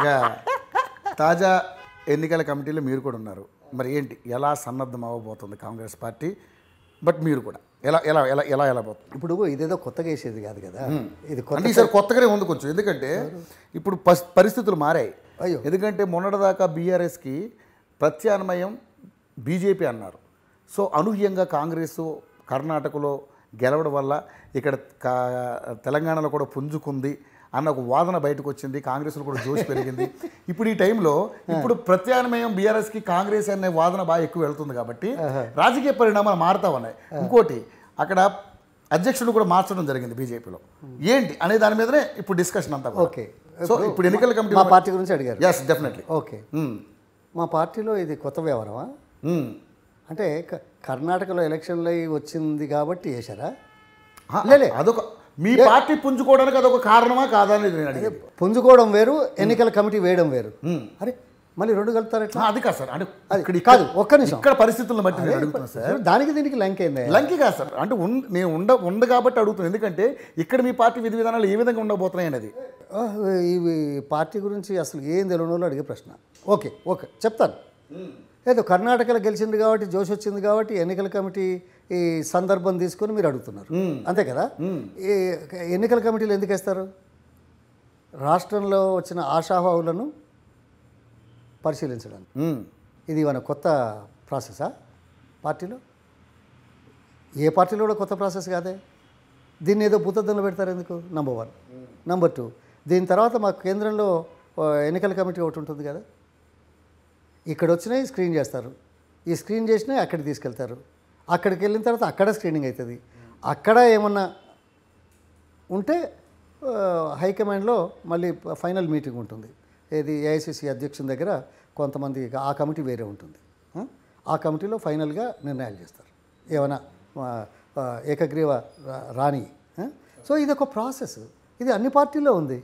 ఇక తాజా ఎన్నికల కమిటీలో మీరు కూడా ఉన్నారు మరి ఏంటి ఎలా సన్నద్ధం అవ్వబోతుంది కాంగ్రెస్ పార్టీ బట్ మీరు కూడా ఎలా ఎలా ఎలా ఎలా ఎలా పోతుంది ఇప్పుడు ఇదేదో కొత్తగా వేసేది కాదు కదా ఇది కొత్త ఈసారి కొత్తగానే ఉంది కొంచెం ఎందుకంటే ఇప్పుడు పరిస్థితులు మారాయి అయ్యో ఎందుకంటే మొన్నటిదాకా బీఆర్ఎస్కి ప్రత్యాన్మయం బీజేపీ అన్నారు సో అనూహ్యంగా కాంగ్రెస్ కర్ణాటకలో గెలవడం వల్ల ఇక్కడ తెలంగాణలో కూడా పుంజుకుంది అన్న ఒక వాదన బయటకు వచ్చింది కాంగ్రెస్లో కూడా జోష్ పెరిగింది ఇప్పుడు ఈ టైంలో ఇప్పుడు ప్రత్యామ్నాయం బీఆర్ఎస్కి కాంగ్రెస్ అనే వాదన బాగా ఎక్కువ వెళ్తుంది కాబట్టి రాజకీయ పరిణామాలు మారుతా ఉన్నాయి ఇంకోటి అక్కడ అధ్యక్షుడు కూడా మార్చడం జరిగింది బీజేపీలో ఏంటి అనే దాని మీదనే ఇప్పుడు డిస్కషన్ అంతా ఓకే సో ఇప్పుడు ఎన్నికల కమిటీ మా పార్టీ గురించి అడిగారు ఎస్ డెఫినెట్లీ ఓకే మా పార్టీలో ఇది కొత్త వ్యవహారమా అంటే కర్ణాటకలో ఎలక్షన్లు వచ్చింది కాబట్టి వేశారా అదొక మీ పార్టీ పుంజుకోవడానికి అదొక కారణమా కాదని నేను అడిగే పుంజుకోవడం వేరు ఎన్నికల కమిటీ వేయడం వేరు అరే మళ్ళీ రెండు కలుపుతారు ఎట్లా అది కాదు సార్ అంటే కాదు ఒక్క నిమిషం ఇక్కడ పరిస్థితులను బట్టి నేను అడుగుతున్నాను సార్ దానికి దీనికి లంక్ అయింది లంక్ కాదు సార్ అంటే నేను ఉండ ఉండ కాబట్టి అడుగుతున్నాను ఎందుకంటే ఇక్కడ మీ పార్టీ విధి విధానాలు ఏ విధంగా ఉండబోతున్నాయి అనేది ఇవి పార్టీ గురించి అసలు ఏం తెలియని అడిగే ప్రశ్న ఓకే ఓకే చెప్తాను ఏదో కర్ణాటకలో గెలిచింది కాబట్టి జోష్ వచ్చింది కాబట్టి ఎన్నికల కమిటీ ఈ సందర్భం తీసుకొని మీరు అడుగుతున్నారు అంతే కదా ఈ ఎన్నికల కమిటీలు ఎందుకు వేస్తారు రాష్ట్రంలో వచ్చిన ఆశాభావులను పరిశీలించడానికి ఇది మన కొత్త ప్రాసెసా పార్టీలో ఏ పార్టీలో కూడా కొత్త ప్రాసెస్ కాదే దీన్ని ఏదో భూతద్దంలో పెడతారు ఎందుకు నెంబర్ వన్ నెంబర్ టూ దీని తర్వాత మా కేంద్రంలో ఎన్నికల కమిటీ ఒకటి ఉంటుంది కదా ఇక్కడ వచ్చినాయి స్క్రీన్ చేస్తారు ఈ స్క్రీన్ చేసినవి అక్కడికి తీసుకెళ్తారు అక్కడికి వెళ్ళిన తర్వాత అక్కడ స్క్రీనింగ్ అవుతుంది అక్కడ ఏమన్నా ఉంటే హైకమాండ్లో మళ్ళీ ఫైనల్ మీటింగ్ ఉంటుంది ఏది ఏఐసిసి అధ్యక్షుని దగ్గర కొంతమంది ఆ కమిటీ వేరే ఉంటుంది ఆ కమిటీలో ఫైనల్గా నిర్ణయాలు చేస్తారు ఏమైనా ఏకగ్రీవ రాణి సో ఇది ఒక ప్రాసెస్ ఇది అన్ని పార్టీల్లో ఉంది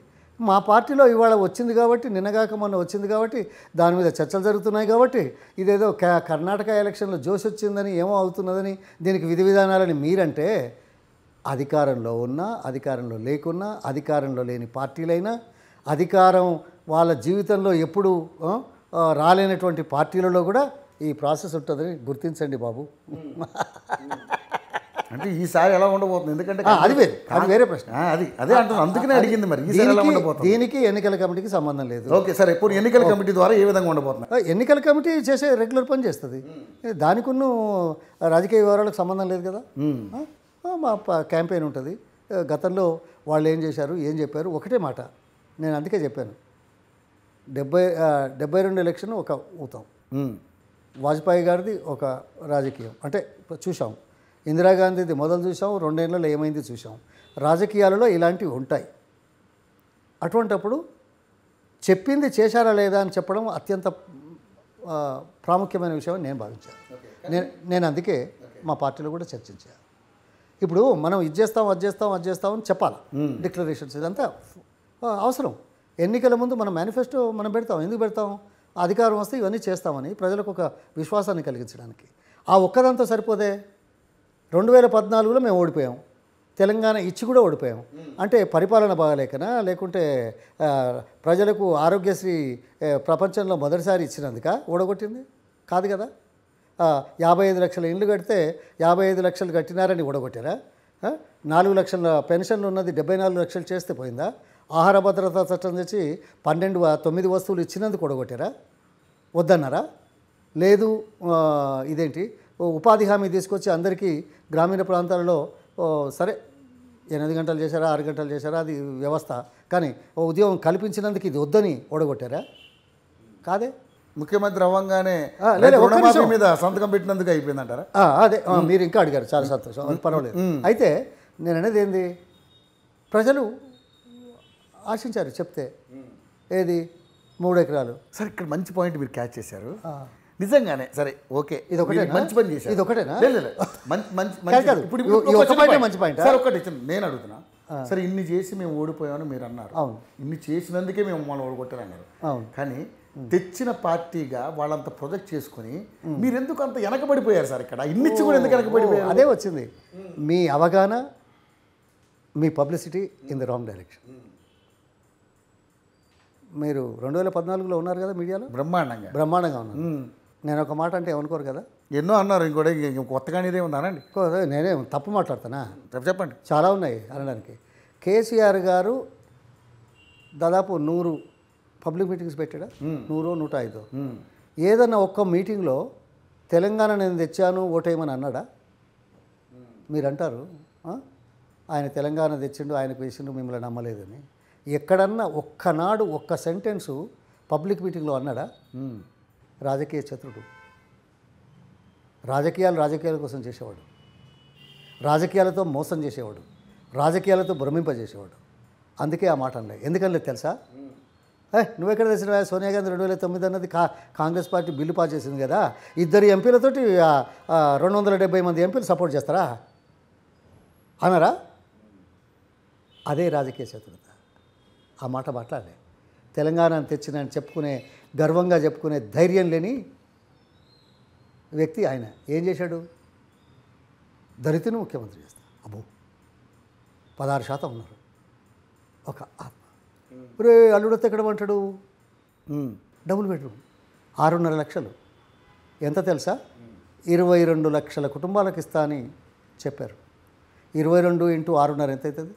మా పార్టీలో ఇవాళ వచ్చింది కాబట్టి నిన్నగాక మొన్న వచ్చింది కాబట్టి దాని మీద చర్చలు జరుగుతున్నాయి కాబట్టి ఇదేదో కర్ణాటక ఎలక్షన్లో జోష్ వచ్చిందని ఏమో అవుతున్నదని దీనికి విధి విధానాలని మీరంటే అధికారంలో ఉన్నా అధికారంలో లేకున్నా అధికారంలో లేని పార్టీలైనా అధికారం వాళ్ళ జీవితంలో ఎప్పుడు రాలేనటువంటి పార్టీలలో కూడా ఈ ప్రాసెస్ ఉంటుందని గుర్తించండి బాబు అంటే ఈసారి ఎలా ఉండబోతుంది ఎందుకంటే అది వేరే అది వేరే ప్రశ్న అది అదే అంటున్నాను అందుకనే అడిగింది మరి ఈసారి ఎలా ఉండబోతుంది దీనికి ఎన్నికల కమిటీకి సంబంధం లేదు ఓకే సార్ ఇప్పుడు ఎన్నికల కమిటీ ద్వారా ఏ విధంగా ఉండబోతుంది ఎన్నికల కమిటీ చేసే రెగ్యులర్ పని చేస్తుంది దానికున్న రాజకీయ వివరాలకు సంబంధం లేదు కదా మా క్యాంపెయిన్ ఉంటుంది గతంలో వాళ్ళు ఏం చేశారు ఏం చెప్పారు ఒకటే మాట నేను అందుకే చెప్పాను డెబ్బై డెబ్బై రెండు ఎలక్షన్ ఒక ఊతం వాజ్పేయి గారిది ఒక రాజకీయం అంటే చూసాము ఇందిరాగాంధీది మొదలు చూసాం రెండేళ్లలో ఏమైంది చూసాం రాజకీయాలలో ఇలాంటివి ఉంటాయి అటువంటప్పుడు చెప్పింది చేశారా లేదా అని చెప్పడం అత్యంత ప్రాముఖ్యమైన విషయం నేను భావించాను నేను నేను అందుకే మా పార్టీలో కూడా చర్చించాను ఇప్పుడు మనం ఇది చేస్తాం అది చేస్తాం అది చేస్తాం అని చెప్పాలి డిక్లరేషన్స్ ఇదంతా అవసరం ఎన్నికల ముందు మనం మేనిఫెస్టో మనం పెడతాం ఎందుకు పెడతాం అధికారం వస్తే ఇవన్నీ చేస్తామని ప్రజలకు ఒక విశ్వాసాన్ని కలిగించడానికి ఆ ఒక్కదంతా సరిపోదే రెండు వేల పద్నాలుగులో మేము ఓడిపోయాం తెలంగాణ ఇచ్చి కూడా ఓడిపోయాం అంటే పరిపాలన బాగాలేకనా లేకుంటే ప్రజలకు ఆరోగ్యశ్రీ ప్రపంచంలో మొదటిసారి ఇచ్చినందుక ఓడగొట్టింది కాదు కదా యాభై ఐదు లక్షల ఇండ్లు కడితే యాభై ఐదు లక్షలు కట్టినారని ఓడగొట్టారా నాలుగు లక్షల పెన్షన్లు ఉన్నది డెబ్బై నాలుగు లక్షలు చేస్తే పోయిందా ఆహార భద్రతా చట్టం తెచ్చి పన్నెండు తొమ్మిది వస్తువులు ఇచ్చినందుకు ఓడగొట్టారా వద్దన్నారా లేదు ఇదేంటి ఉపాధి హామీ తీసుకొచ్చి అందరికీ గ్రామీణ ప్రాంతాలలో సరే ఎనిమిది గంటలు చేశారా ఆరు గంటలు చేశారా అది వ్యవస్థ కానీ ఓ ఉద్యోగం కల్పించినందుకు ఇది వద్దని ఓడగొట్టారా కాదే ముఖ్యమంత్రి అవ్వంగానే మీద సంతకం పెట్టినందుకు అయిపోయిందంటారా అదే మీరు ఇంకా అడిగారు చాలా సంతోషం పర్వాలేదు అయితే నేను అనేది ఏంది ప్రజలు ఆశించారు చెప్తే ఏది మూడు ఎకరాలు సరే ఇక్కడ మంచి పాయింట్ మీరు క్యాచ్ చేశారు నిజంగానే సరే ఓకే ఇది ఒకటే మంచి పని చేశారు ఇది ఒకటేనా లేదు మంచి మంచి ఇప్పుడు మంచి పాయింట్ సార్ ఒకటి నేను అడుగుతున్నా సరే ఇన్ని చేసి మేము ఓడిపోయామని మీరు అన్నారు అవును ఇన్ని చేసినందుకే మేము మమ్మల్ని ఓడగొట్టారు అన్నారు అవును కానీ తెచ్చిన పార్టీగా వాళ్ళంత ప్రొజెక్ట్ చేసుకుని మీరు ఎందుకు అంత వెనకబడిపోయారు సార్ ఇక్కడ ఇన్నిచ్చి కూడా ఎందుకు వెనకబడిపోయారు అదే వచ్చింది మీ అవగాహన మీ publicity in the wrong direction మీరు రెండు వేల పద్నాలుగులో ఉన్నారు కదా మీడియాలో బ్రహ్మాండంగా బ్రహ్మాండంగా ఉన్నారు నేను ఒక మాట అంటే ఏమనుకోరు కదా ఎన్నో అన్నారు ఇంకోటి కొత్తగా అనేది ఉందనండి నేనే తప్పు మాట్లాడతానా చెప్పండి చాలా ఉన్నాయి అనడానికి కేసీఆర్ గారు దాదాపు నూరు పబ్లిక్ మీటింగ్స్ పెట్టాడా నూరు నూట ఐదు ఏదన్నా ఒక్క మీటింగ్లో తెలంగాణ నేను తెచ్చాను ఓటేయమని అన్నాడా మీరంటారు ఆయన తెలంగాణ తెచ్చిండు ఆయనకు వేసిండు మిమ్మల్ని నమ్మలేదని ఎక్కడన్నా ఒక్కనాడు ఒక్క సెంటెన్సు పబ్లిక్ మీటింగ్లో అన్నాడా రాజకీయ చతురుడు రాజకీయాలు రాజకీయాల కోసం చేసేవాడు రాజకీయాలతో మోసం చేసేవాడు రాజకీయాలతో భ్రమింపజేసేవాడు అందుకే ఆ మాట అనలే ఎందుకనలేదు తెలుసా ఏ నువ్వెక్కడ తెలిసిన సోనియా గాంధీ రెండు వేల తొమ్మిది అన్నది కా కాంగ్రెస్ పార్టీ బిల్లు పాస్ చేసింది కదా ఇద్దరు ఎంపీలతోటి రెండు వందల డెబ్బై మంది ఎంపీలు సపోర్ట్ చేస్తారా అనరా అదే రాజకీయ శత్రుత ఆ మాట మాట్లాడలే తెలంగాణను తెచ్చినని చెప్పుకునే గర్వంగా చెప్పుకునే ధైర్యం లేని వ్యక్తి ఆయన ఏం చేశాడు దళితుని ముఖ్యమంత్రి చేస్తాడు అబ్బో పదహారు శాతం ఉన్నారు ఒక ఆత్మ ఇప్పుడు అల్లుడొత్త ఎక్కడ అంటాడు డబుల్ బెడ్రూమ్ ఆరున్నర లక్షలు ఎంత తెలుసా ఇరవై రెండు లక్షల కుటుంబాలకు ఇస్తా అని చెప్పారు ఇరవై రెండు ఇంటూ ఆరున్నర ఎంత అవుతుంది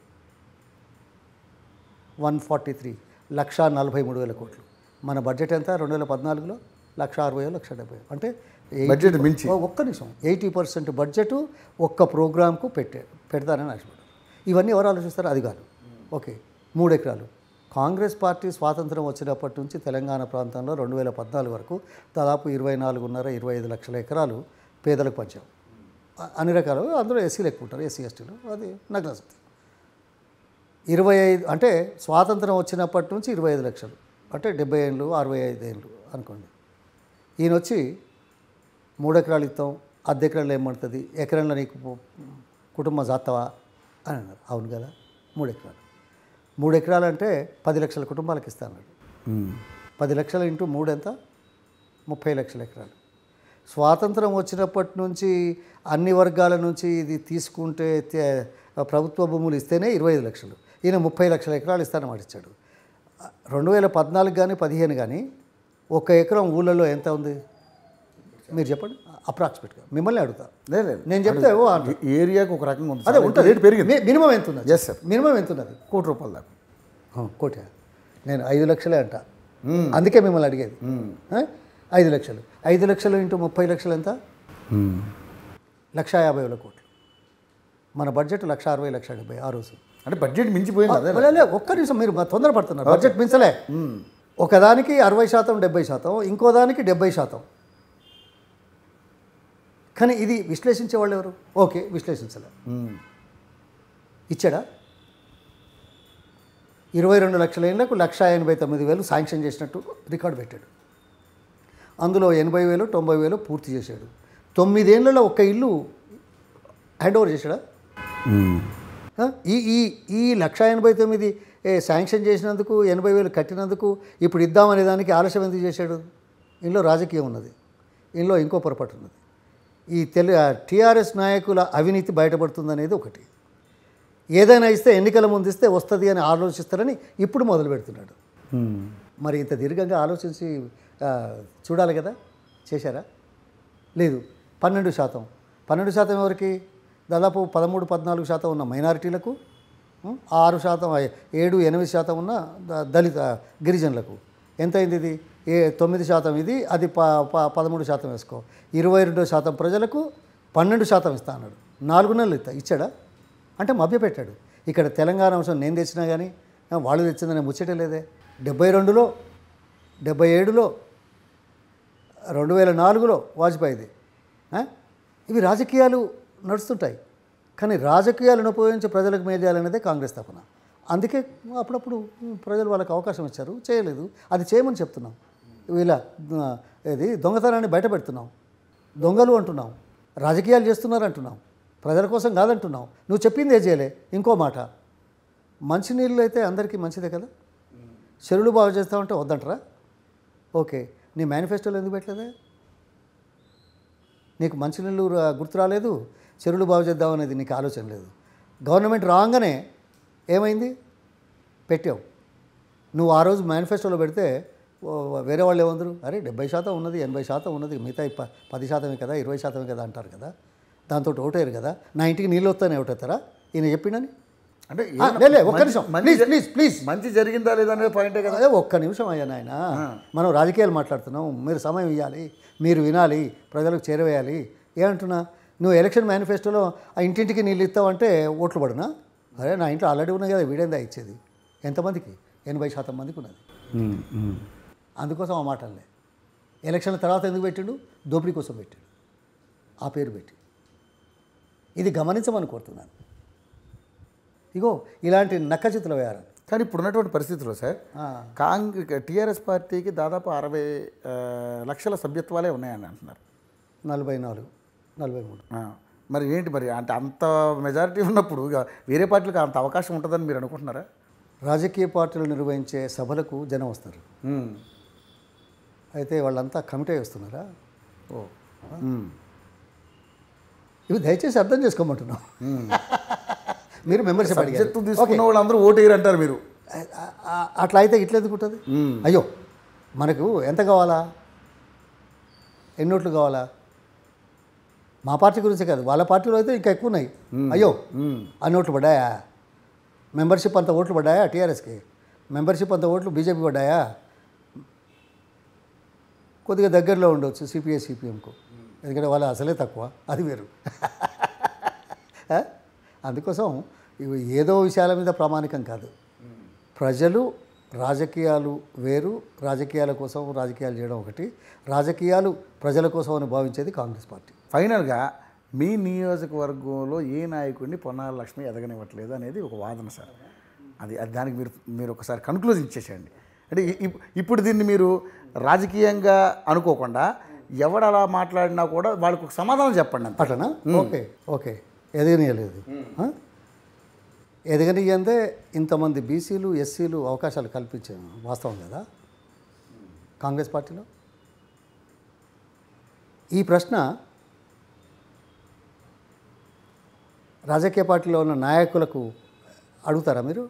వన్ ఫార్టీ త్రీ లక్ష నలభై మూడు వేల కోట్లు మన బడ్జెట్ ఎంత రెండు వేల పద్నాలుగులో లక్ష అరవై లక్ష డెబ్బై అంటే బడ్జెట్ మించి ఒక్క నిమిషం ఎయిటీ పర్సెంట్ బడ్జెట్ ఒక్క ప్రోగ్రామ్కు పెట్టే పెడతానని ఆశపడ్డారు ఇవన్నీ ఎవరు ఆలోచిస్తారు అది కాదు ఓకే మూడు ఎకరాలు కాంగ్రెస్ పార్టీ స్వాతంత్రం వచ్చినప్పటి నుంచి తెలంగాణ ప్రాంతంలో రెండు వేల పద్నాలుగు వరకు దాదాపు ఇరవై నాలుగున్నర ఇరవై ఐదు లక్షల ఎకరాలు పేదలకు పంచాం అన్ని రకాలు అందులో ఎస్సీలు ఎక్కువ ఉంటారు ఎస్సీ ఎస్టీలు అది నగ్నసక్తి ఇరవై ఐదు అంటే స్వాతంత్రం వచ్చినప్పటి నుంచి ఇరవై ఐదు లక్షలు అంటే డెబ్బై ఏళ్ళు అరవై ఐదు ఏళ్ళు అనుకోండి ఈయన వచ్చి మూడు ఎకరాలు ఇస్తాం అర్ధ ఎకరాలు ఏమంటుంది ఎకరంలో నీకు కుటుంబం జాతవా అని అన్నారు అవును కదా మూడు ఎకరాలు మూడు ఎకరాలు అంటే పది లక్షల కుటుంబాలకు ఇస్తాను పది లక్షలు ఇంటూ మూడు ఎంత ముప్పై లక్షల ఎకరాలు స్వాతంత్రం వచ్చినప్పటి నుంచి అన్ని వర్గాల నుంచి ఇది తీసుకుంటే ప్రభుత్వ భూములు ఇస్తేనే ఇరవై ఐదు లక్షలు ఈయన ముప్పై లక్షల ఎకరాలు ఇస్తానమాట ఇచ్చాడు రెండు వేల పద్నాలుగు కానీ పదిహేను కానీ ఒక ఎకరం ఊళ్ళలో ఎంత ఉంది మీరు చెప్పండి అప్రాక్సిమేట్గా మిమ్మల్ని అడుగుతా లేదు లేదు నేను చెప్తే ఏరియాకు ఒక రకంగా ఉంది అదే ఉంటుంది రేటు పెరిగింది మినిమం ఎంత ఉంది ఎస్ సార్ మినిమం ఎంత ఉన్నది కోటి రూపాయల దాకా కోటి నేను ఐదు లక్షలే అంట అందుకే మిమ్మల్ని అడిగేది ఐదు లక్షలు ఐదు లక్షలు ఇంటూ ముప్పై లక్షలు ఎంత లక్ష యాభై వేల కోట్లు మన బడ్జెట్ లక్ష అరవై లక్ష డెబ్బై ఆ రోజు అంటే బడ్జెట్ మించిపోయింది అదే ఒక్క నిమిషం మీరు తొందరపడుతున్నారు బడ్జెట్ మించలే ఒకదానికి అరవై శాతం డెబ్బై శాతం ఇంకో దానికి డెబ్బై శాతం కానీ ఇది విశ్లేషించే వాళ్ళు ఎవరు ఓకే విశ్లేషించలే ఇచ్చాడా ఇరవై రెండు లక్షల ఏళ్ళకు లక్ష ఎనభై తొమ్మిది వేలు శాంక్షన్ చేసినట్టు రికార్డు పెట్టాడు అందులో ఎనభై వేలు తొంభై వేలు పూర్తి చేశాడు తొమ్మిదేళ్లలో ఒక ఇల్లు హ్యాండ్ ఓవర్ చేశాడా ఈ ఈ ఈ లక్ష ఎనభై తొమ్మిది శాంక్షన్ చేసినందుకు ఎనభై వేలు కట్టినందుకు ఇప్పుడు ఇద్దామనే దానికి ఆలస్యం ఎందుకు చేశాడు ఇందులో రాజకీయం ఉన్నది ఇందులో ఇంకో పొరపాటు ఉన్నది ఈ తెలు టీఆర్ఎస్ నాయకుల అవినీతి బయటపడుతుందనేది ఒకటి ఏదైనా ఇస్తే ఎన్నికల ముందు ఇస్తే వస్తుంది అని ఆలోచిస్తారని ఇప్పుడు మొదలు పెడుతున్నాడు మరి ఇంత దీర్ఘంగా ఆలోచించి చూడాలి కదా చేశారా లేదు పన్నెండు శాతం పన్నెండు శాతం ఎవరికి దాదాపు పదమూడు పద్నాలుగు శాతం ఉన్న మైనారిటీలకు ఆరు శాతం ఏడు ఎనిమిది శాతం ఉన్న దళిత గిరిజనులకు ఎంతైంది ఇది ఏ తొమ్మిది శాతం ఇది అది ప పదమూడు శాతం వేసుకో ఇరవై రెండు శాతం ప్రజలకు పన్నెండు శాతం ఇస్తా అన్నాడు నాలుగు నెలలు ఇస్తా ఇచ్చాడా అంటే మభ్యపెట్టాడు ఇక్కడ తెలంగాణ అంశం నేను తెచ్చినా కానీ వాళ్ళు తెచ్చిందనే ముచ్చట లేదే డెబ్బై రెండులో డెబ్బై ఏడులో రెండు వేల నాలుగులో వాజ్పేయిది ఇవి రాజకీయాలు నడుస్తుంటాయి కానీ రాజకీయాలను ఉపయోగించి ప్రజలకు మేలు కాంగ్రెస్ తపన అందుకే అప్పుడప్పుడు ప్రజలు వాళ్ళకి అవకాశం ఇచ్చారు చేయలేదు అది చేయమని చెప్తున్నాం ఇలా ఇది దొంగతనాన్ని బయట పెడుతున్నాం దొంగలు అంటున్నాం రాజకీయాలు చేస్తున్నారు అంటున్నాం ప్రజల కోసం కాదంటున్నాం నువ్వు చెప్పింది ఏ చేయలే ఇంకో మాట మంచినీళ్ళు అయితే అందరికీ మంచిదే కదా చెరువులు బాగా చేస్తామంటే వద్దంటరా ఓకే నీ మేనిఫెస్టోలో ఎందుకు పెట్టలేదే నీకు మంచినీళ్ళు గుర్తు రాలేదు చెరువులు బాగు చేద్దాం అనేది నీకు ఆలోచన లేదు గవర్నమెంట్ రాగానే ఏమైంది పెట్టావు నువ్వు ఆ రోజు మేనిఫెస్టోలో పెడితే వేరే వాళ్ళు ఏమందరు అరే డెబ్బై శాతం ఉన్నది ఎనభై శాతం ఉన్నది మిగతా ఇప్ప పది శాతమే కదా ఇరవై శాతమే కదా అంటారు కదా దాంతో ఓటేరు కదా నా ఇంటికి నీళ్ళు వస్తానే ఓటేస్తారా ఈయన చెప్పిండని అంటే ఒక్క నిమిషం ప్లీజ్ ప్లీజ్ ప్లీజ్ మంచి జరిగిందా లేదా అనేది పాయింటే కదా ఒక్క నిమిషం అయ్యా నాయన మనం రాజకీయాలు మాట్లాడుతున్నాం మీరు సమయం ఇవ్వాలి మీరు వినాలి ప్రజలకు చేరవేయాలి ఏమంటున్నా నువ్వు ఎలక్షన్ మేనిఫెస్టోలో ఆ ఇంటింటికి నీళ్ళు ఇస్తావంటే ఓట్లు పడనా అరే నా ఇంట్లో ఆల్రెడీ ఉన్నాయి కదా దా ఇచ్చేది ఎంతమందికి ఎనభై శాతం మందికి ఉన్నది అందుకోసం ఆ మాటలే ఎలక్షన్ల తర్వాత ఎందుకు పెట్టిండు దోపిడీ కోసం పెట్టాడు ఆ పేరు పెట్టి ఇది గమనించమని కోరుతున్నాను ఇగో ఇలాంటి నక్కచితుల వేయాలి కానీ ఇప్పుడున్నటువంటి పరిస్థితుల్లో సార్ కాంగ్రెస్ టీఆర్ఎస్ పార్టీకి దాదాపు అరవై లక్షల సభ్యత్వాలే ఉన్నాయని అంటున్నారు నలభై నాలుగు నలభై మూడు మరి ఏంటి మరి అంటే అంత మెజారిటీ ఉన్నప్పుడు వేరే పార్టీలకు అంత అవకాశం ఉంటుందని మీరు అనుకుంటున్నారా రాజకీయ పార్టీలు నిర్వహించే సభలకు జనం వస్తారు అయితే వాళ్ళంతా కమిటీ వస్తున్నారా ఓ ఇవి దయచేసి అర్థం చేసుకోమంటున్నాం మీరు మెంబర్షిప్ అడిగారు తీసుకున్న వాళ్ళందరూ ఓటు అంటారు మీరు అట్లా అయితే ఇట్లా ఎదుగుంటుంది అయ్యో మనకు ఎంత కావాలా ఎన్నోట్లు కావాలా మా పార్టీ గురించే కాదు వాళ్ళ పార్టీలో అయితే ఇంకా ఎక్కువ ఉన్నాయి అయ్యో అన్ని ఓట్లు పడ్డాయా మెంబర్షిప్ అంత ఓట్లు పడ్డాయా టీఆర్ఎస్కి మెంబర్షిప్ అంత ఓట్లు బీజేపీ పడ్డాయా కొద్దిగా దగ్గరలో ఉండవచ్చు సిపిఐ సిపిఎంకు ఎందుకంటే వాళ్ళు అసలే తక్కువ అది వేరు అందుకోసం ఇవి ఏదో విషయాల మీద ప్రామాణికం కాదు ప్రజలు రాజకీయాలు వేరు రాజకీయాల కోసం రాజకీయాలు చేయడం ఒకటి రాజకీయాలు ప్రజల కోసం అని భావించేది కాంగ్రెస్ పార్టీ ఫైనల్గా మీ నియోజకవర్గంలో ఏ నాయకుడిని పొన్నాల లక్ష్మి ఎదగనివ్వట్లేదు అనేది ఒక వాదన సార్ అది అది దానికి మీరు మీరు ఒకసారి కన్క్లూజన్ ఇచ్చేసేయండి అంటే ఇప్పుడు దీన్ని మీరు రాజకీయంగా అనుకోకుండా ఎవడు అలా మాట్లాడినా కూడా వాళ్ళకు ఒక సమాధానం చెప్పండి అంత అట్లనా ఓకే ఓకే ఎదగనియలేదు ఎదగనియందే ఇంతమంది బీసీలు ఎస్సీలు అవకాశాలు కల్పించాము వాస్తవం కదా కాంగ్రెస్ పార్టీలో ఈ ప్రశ్న రాజకీయ పార్టీలో ఉన్న నాయకులకు అడుగుతారా మీరు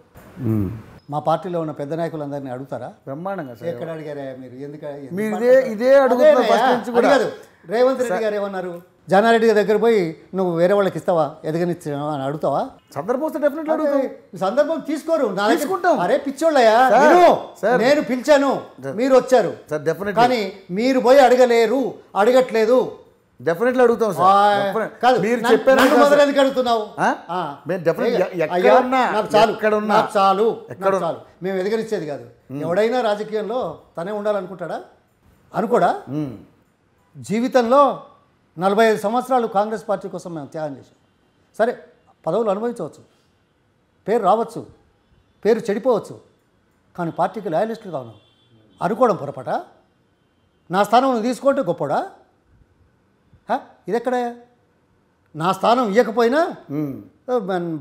మా పార్టీలో ఉన్న పెద్ద నాయకులందరినీ అడుగుతారా బ్రహ్మాండంగా ఎక్కడ అడిగారా మీరు ఎందుకంటే మీరు ఇదే ఇదే అడుగుతున్నారు రేవంత్ రెడ్డి గారు ఏమన్నారు జానారెడ్డి గారి దగ్గర పోయి నువ్వు వేరే వాళ్ళకి ఇస్తావా ఎదగనిచ్చావా అని అడుగుతావా సందర్భం వస్తే డెఫినెట్లీ సందర్భం తీసుకోరు తీసుకుంటాం అరే పిచ్చోళ్ళయా నేను పిలిచాను మీరు వచ్చారు కానీ మీరు పోయి అడగలేరు అడగట్లేదు డెఫినెట్లీ అడుగుతాం సార్ మీరు చెప్పారు అడుగుతున్నావు మేము డెఫినెట్ చాలు ఎక్కడ ఉన్నా చాలు ఎక్కడ చాలు మేము ఎదగనిచ్చేది కాదు ఎవడైనా రాజకీయంలో తనే ఉండాలనుకుంటాడా అనుకోడా జీవితంలో నలభై ఐదు సంవత్సరాలు కాంగ్రెస్ పార్టీ కోసం మేము త్యాగం చేసాం సరే పదవులు అనుభవించవచ్చు పేరు రావచ్చు పేరు చెడిపోవచ్చు కానీ పార్టీకి లాయలిస్టులుగా ఉన్నాం అనుకోవడం పొరపాట నా స్థానం తీసుకుంటే గొప్పడా ఇది ఎక్కడ నా స్థానం ఇవ్వకపోయినా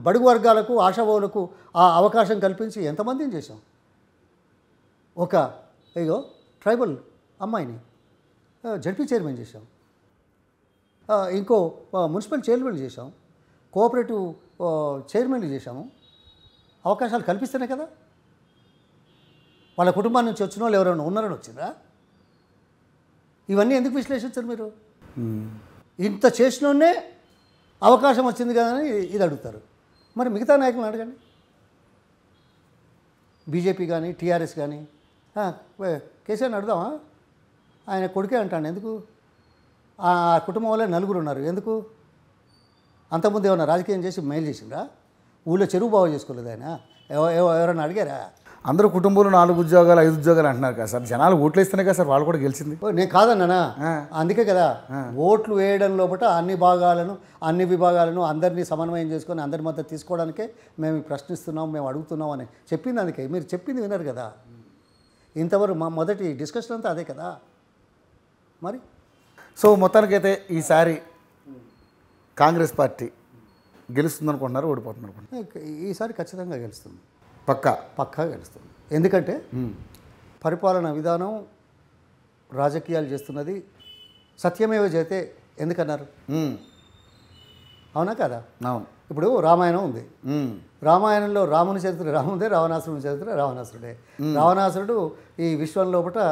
బడుగు వర్గాలకు ఆశాభావులకు ఆ అవకాశం కల్పించి ఎంతమందిని చేశాం ఒక ఇగో ట్రైబల్ అమ్మాయిని జడ్పీ చైర్మన్ చేశాం ఇంకో మున్సిపల్ చైర్మన్ చేశాం కోఆపరేటివ్ చైర్మన్లు చేశాము అవకాశాలు కల్పిస్తేనే కదా వాళ్ళ కుటుంబాన్ని నుంచి వచ్చిన వాళ్ళు ఎవరైనా ఉన్నారని వచ్చిందా ఇవన్నీ ఎందుకు విశ్లేషించారు మీరు ఇంత చేసినోనే అవకాశం వచ్చింది కదా అని ఇది అడుగుతారు మరి మిగతా నాయకులను అడగండి బీజేపీ కానీ టీఆర్ఎస్ కానీ కేసీఆర్ని అడుగుదామా ఆయన కొడుకే అంటాను ఎందుకు ఆ కుటుంబం వల్లే నలుగురు ఉన్నారు ఎందుకు అంతకుముందు ఏమైనా రాజకీయం చేసి మెయిల్ చేసిండ్రా ఊళ్ళో చెరువు బాగు చేసుకోలేదు ఆయన ఎవరైనా అడిగారా అందరూ కుటుంబంలో నాలుగు ఉద్యోగాలు ఐదు ఉద్యోగాలు అంటున్నారు కదా సార్ జనాలు ఓట్లు ఇస్తున్నాయి కదా సార్ వాళ్ళు కూడా గెలిచింది నేను కాదన్నా అందుకే కదా ఓట్లు వేయడం లోపల అన్ని భాగాలను అన్ని విభాగాలను అందరినీ సమన్వయం చేసుకొని అందరి మద్దతు తీసుకోవడానికే మేము ప్రశ్నిస్తున్నాం మేము అడుగుతున్నాం అని చెప్పింది అందుకే మీరు చెప్పింది వినరు కదా ఇంతవరకు మా మొదటి డిస్కషన్ అంతా అదే కదా మరి సో మొత్తానికైతే ఈసారి కాంగ్రెస్ పార్టీ గెలుస్తుంది అనుకుంటున్నారు అనుకుంటున్నారు ఈసారి ఖచ్చితంగా గెలుస్తుంది పక్క పక్కా గెలుస్తుంది ఎందుకంటే పరిపాలన విధానం రాజకీయాలు చేస్తున్నది సత్యమేవ చేతే ఎందుకన్నారు అవునా కదా అవును ఇప్పుడు రామాయణం ఉంది రామాయణంలో రాముని చరిత్ర రాముదే రావణాసురుని చరిత్ర రావణాసురుడే రావణాసురుడు ఈ విశ్వం లోపల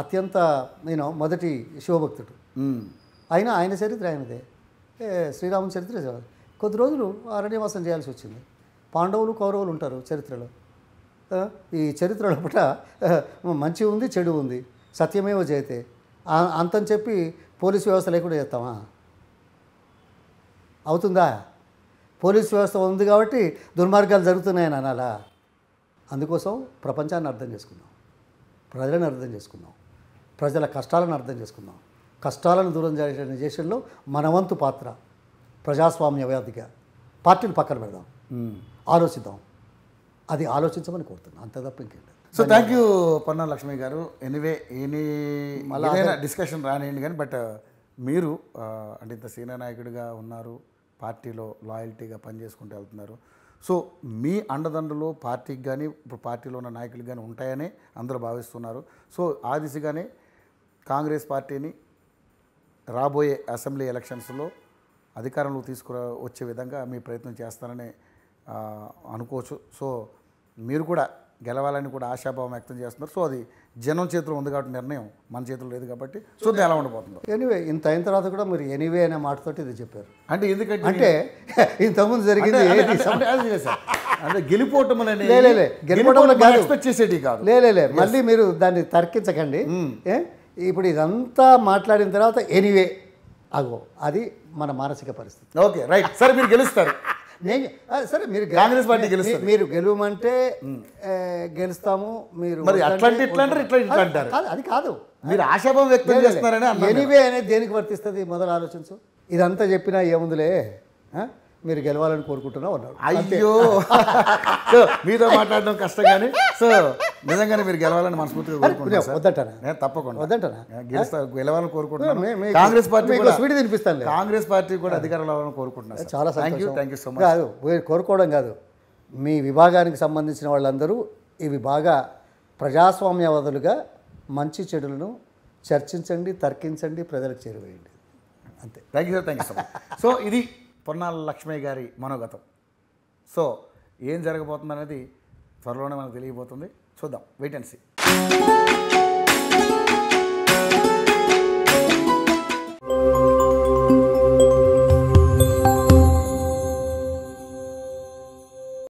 అత్యంత నేను మొదటి శివభక్తుడు అయినా ఆయన చరిత్ర ఆయనదే శ్రీరాముని చరిత్ర కొద్ది రోజులు అరణ్యవాసం చేయాల్సి వచ్చింది పాండవులు కౌరవులు ఉంటారు చరిత్రలో ఈ చరిత్రలో పూట మంచి ఉంది చెడు ఉంది సత్యమేవ జయతే అంతని చెప్పి పోలీస్ వ్యవస్థ లేకుండా చేస్తామా అవుతుందా పోలీస్ వ్యవస్థ ఉంది కాబట్టి దుర్మార్గాలు జరుగుతున్నాయని అనాలా అందుకోసం ప్రపంచాన్ని అర్థం చేసుకుందాం ప్రజలను అర్థం చేసుకుందాం ప్రజల కష్టాలను అర్థం చేసుకుందాం కష్టాలను దూరం జరిగే నిజేషన్లో మనవంతు పాత్ర వ్యాధిగా పార్టీలు పక్కన పెడదాం ఆలోచిద్దాం అది ఆలోచించమని కోరుతున్నాను అంత తప్ప ఇంకేం లేదు so thank you Panna Lakshmi గారు ఎనీవే ఎనీ మళ్ళీ డిస్కషన్ రానియండి కానీ బట్ మీరు అంటే ఇంత సీనియర్ నాయకుడిగా ఉన్నారు పార్టీలో లాయల్టీగా పనిచేసుకుంటూ వెళ్తున్నారు సో మీ అండదండలు పార్టీకి కానీ ఇప్పుడు పార్టీలో ఉన్న నాయకులకి కానీ ఉంటాయని అందరూ భావిస్తున్నారు సో ఆ దిశగానే కాంగ్రెస్ పార్టీని రాబోయే అసెంబ్లీ ఎలక్షన్స్లో అధికారంలో తీసుకురా వచ్చే విధంగా మీ ప్రయత్నం చేస్తారని అనుకోవచ్చు సో మీరు కూడా గెలవాలని కూడా ఆశాభావం వ్యక్తం చేస్తున్నారు సో అది జనం చేతిలో ఉంది కాబట్టి నిర్ణయం మన చేతిలో లేదు కాబట్టి సో ఎలా ఉండబోతుంది ఎనీవే ఇంత అయిన తర్వాత కూడా మీరు ఎనివే అనే మాటతో ఇది చెప్పారు అంటే ఎందుకంటే అంటే ఇంతకుముందు జరిగింది అంటే గెలిపోవటం ఎక్స్పెక్ట్ చేసేది కాదు లేలే మళ్ళీ మీరు దాన్ని తర్కించకండి ఇప్పుడు ఇదంతా మాట్లాడిన తర్వాత ఎనీవే అగో అది మన మానసిక పరిస్థితి ఓకే రైట్ సరే మీరు గెలుస్తారు సరే మీరు కాంగ్రెస్ పార్టీ గెలుస్తారు మీరు గెలవమంటే గెలుస్తాము మీరు మరి అట్లాంటి ఇట్లా అంటారు ఇట్లా ఇట్లా అంటారు అది కాదు మీరు ఆశాభం వ్యక్తం చేస్తున్నారని ఎనీవే అనేది దేనికి వర్తిస్తుంది మొదలు ఆలోచించు ఇదంతా చెప్పినా ఏముందిలే మీరు గెలవాలని కోరుకుంటున్నా ఉన్నారు అయ్యో సో మీతో మాట్లాడడం కష్టం కానీ సో నిజంగానే మీరు గెలవాలని మనస్ఫూర్తిగా కోరుకుంటున్నాను వద్దంటారా నేను తప్పకుండా వద్దంటారా గెలుస్తా గెలవాలని కోరుకుంటున్నాను కాంగ్రెస్ పార్టీ కూడా స్వీట్ తినిపిస్తాను కాంగ్రెస్ పార్టీ కూడా అధికారంలో అవ్వాలని కోరుకుంటున్నాను చాలా thank you thank you so much కాదు కోరుకోవడం కాదు మీ విభాగానికి సంబంధించిన వాళ్ళందరూ ఇవి బాగా వదులుగా మంచి చెడులను చర్చించండి తర్కించండి ప్రజలకు చేరువేయండి అంతే thank you sir thank you so so ఇది పొన్నాల లక్ష్మయ్య గారి మనోగతం సో ఏం జరగబోతుంది అనేది త్వరలోనే మనకు తెలియబోతుంది చూద్దాం వెయిట్ అండ్ సీ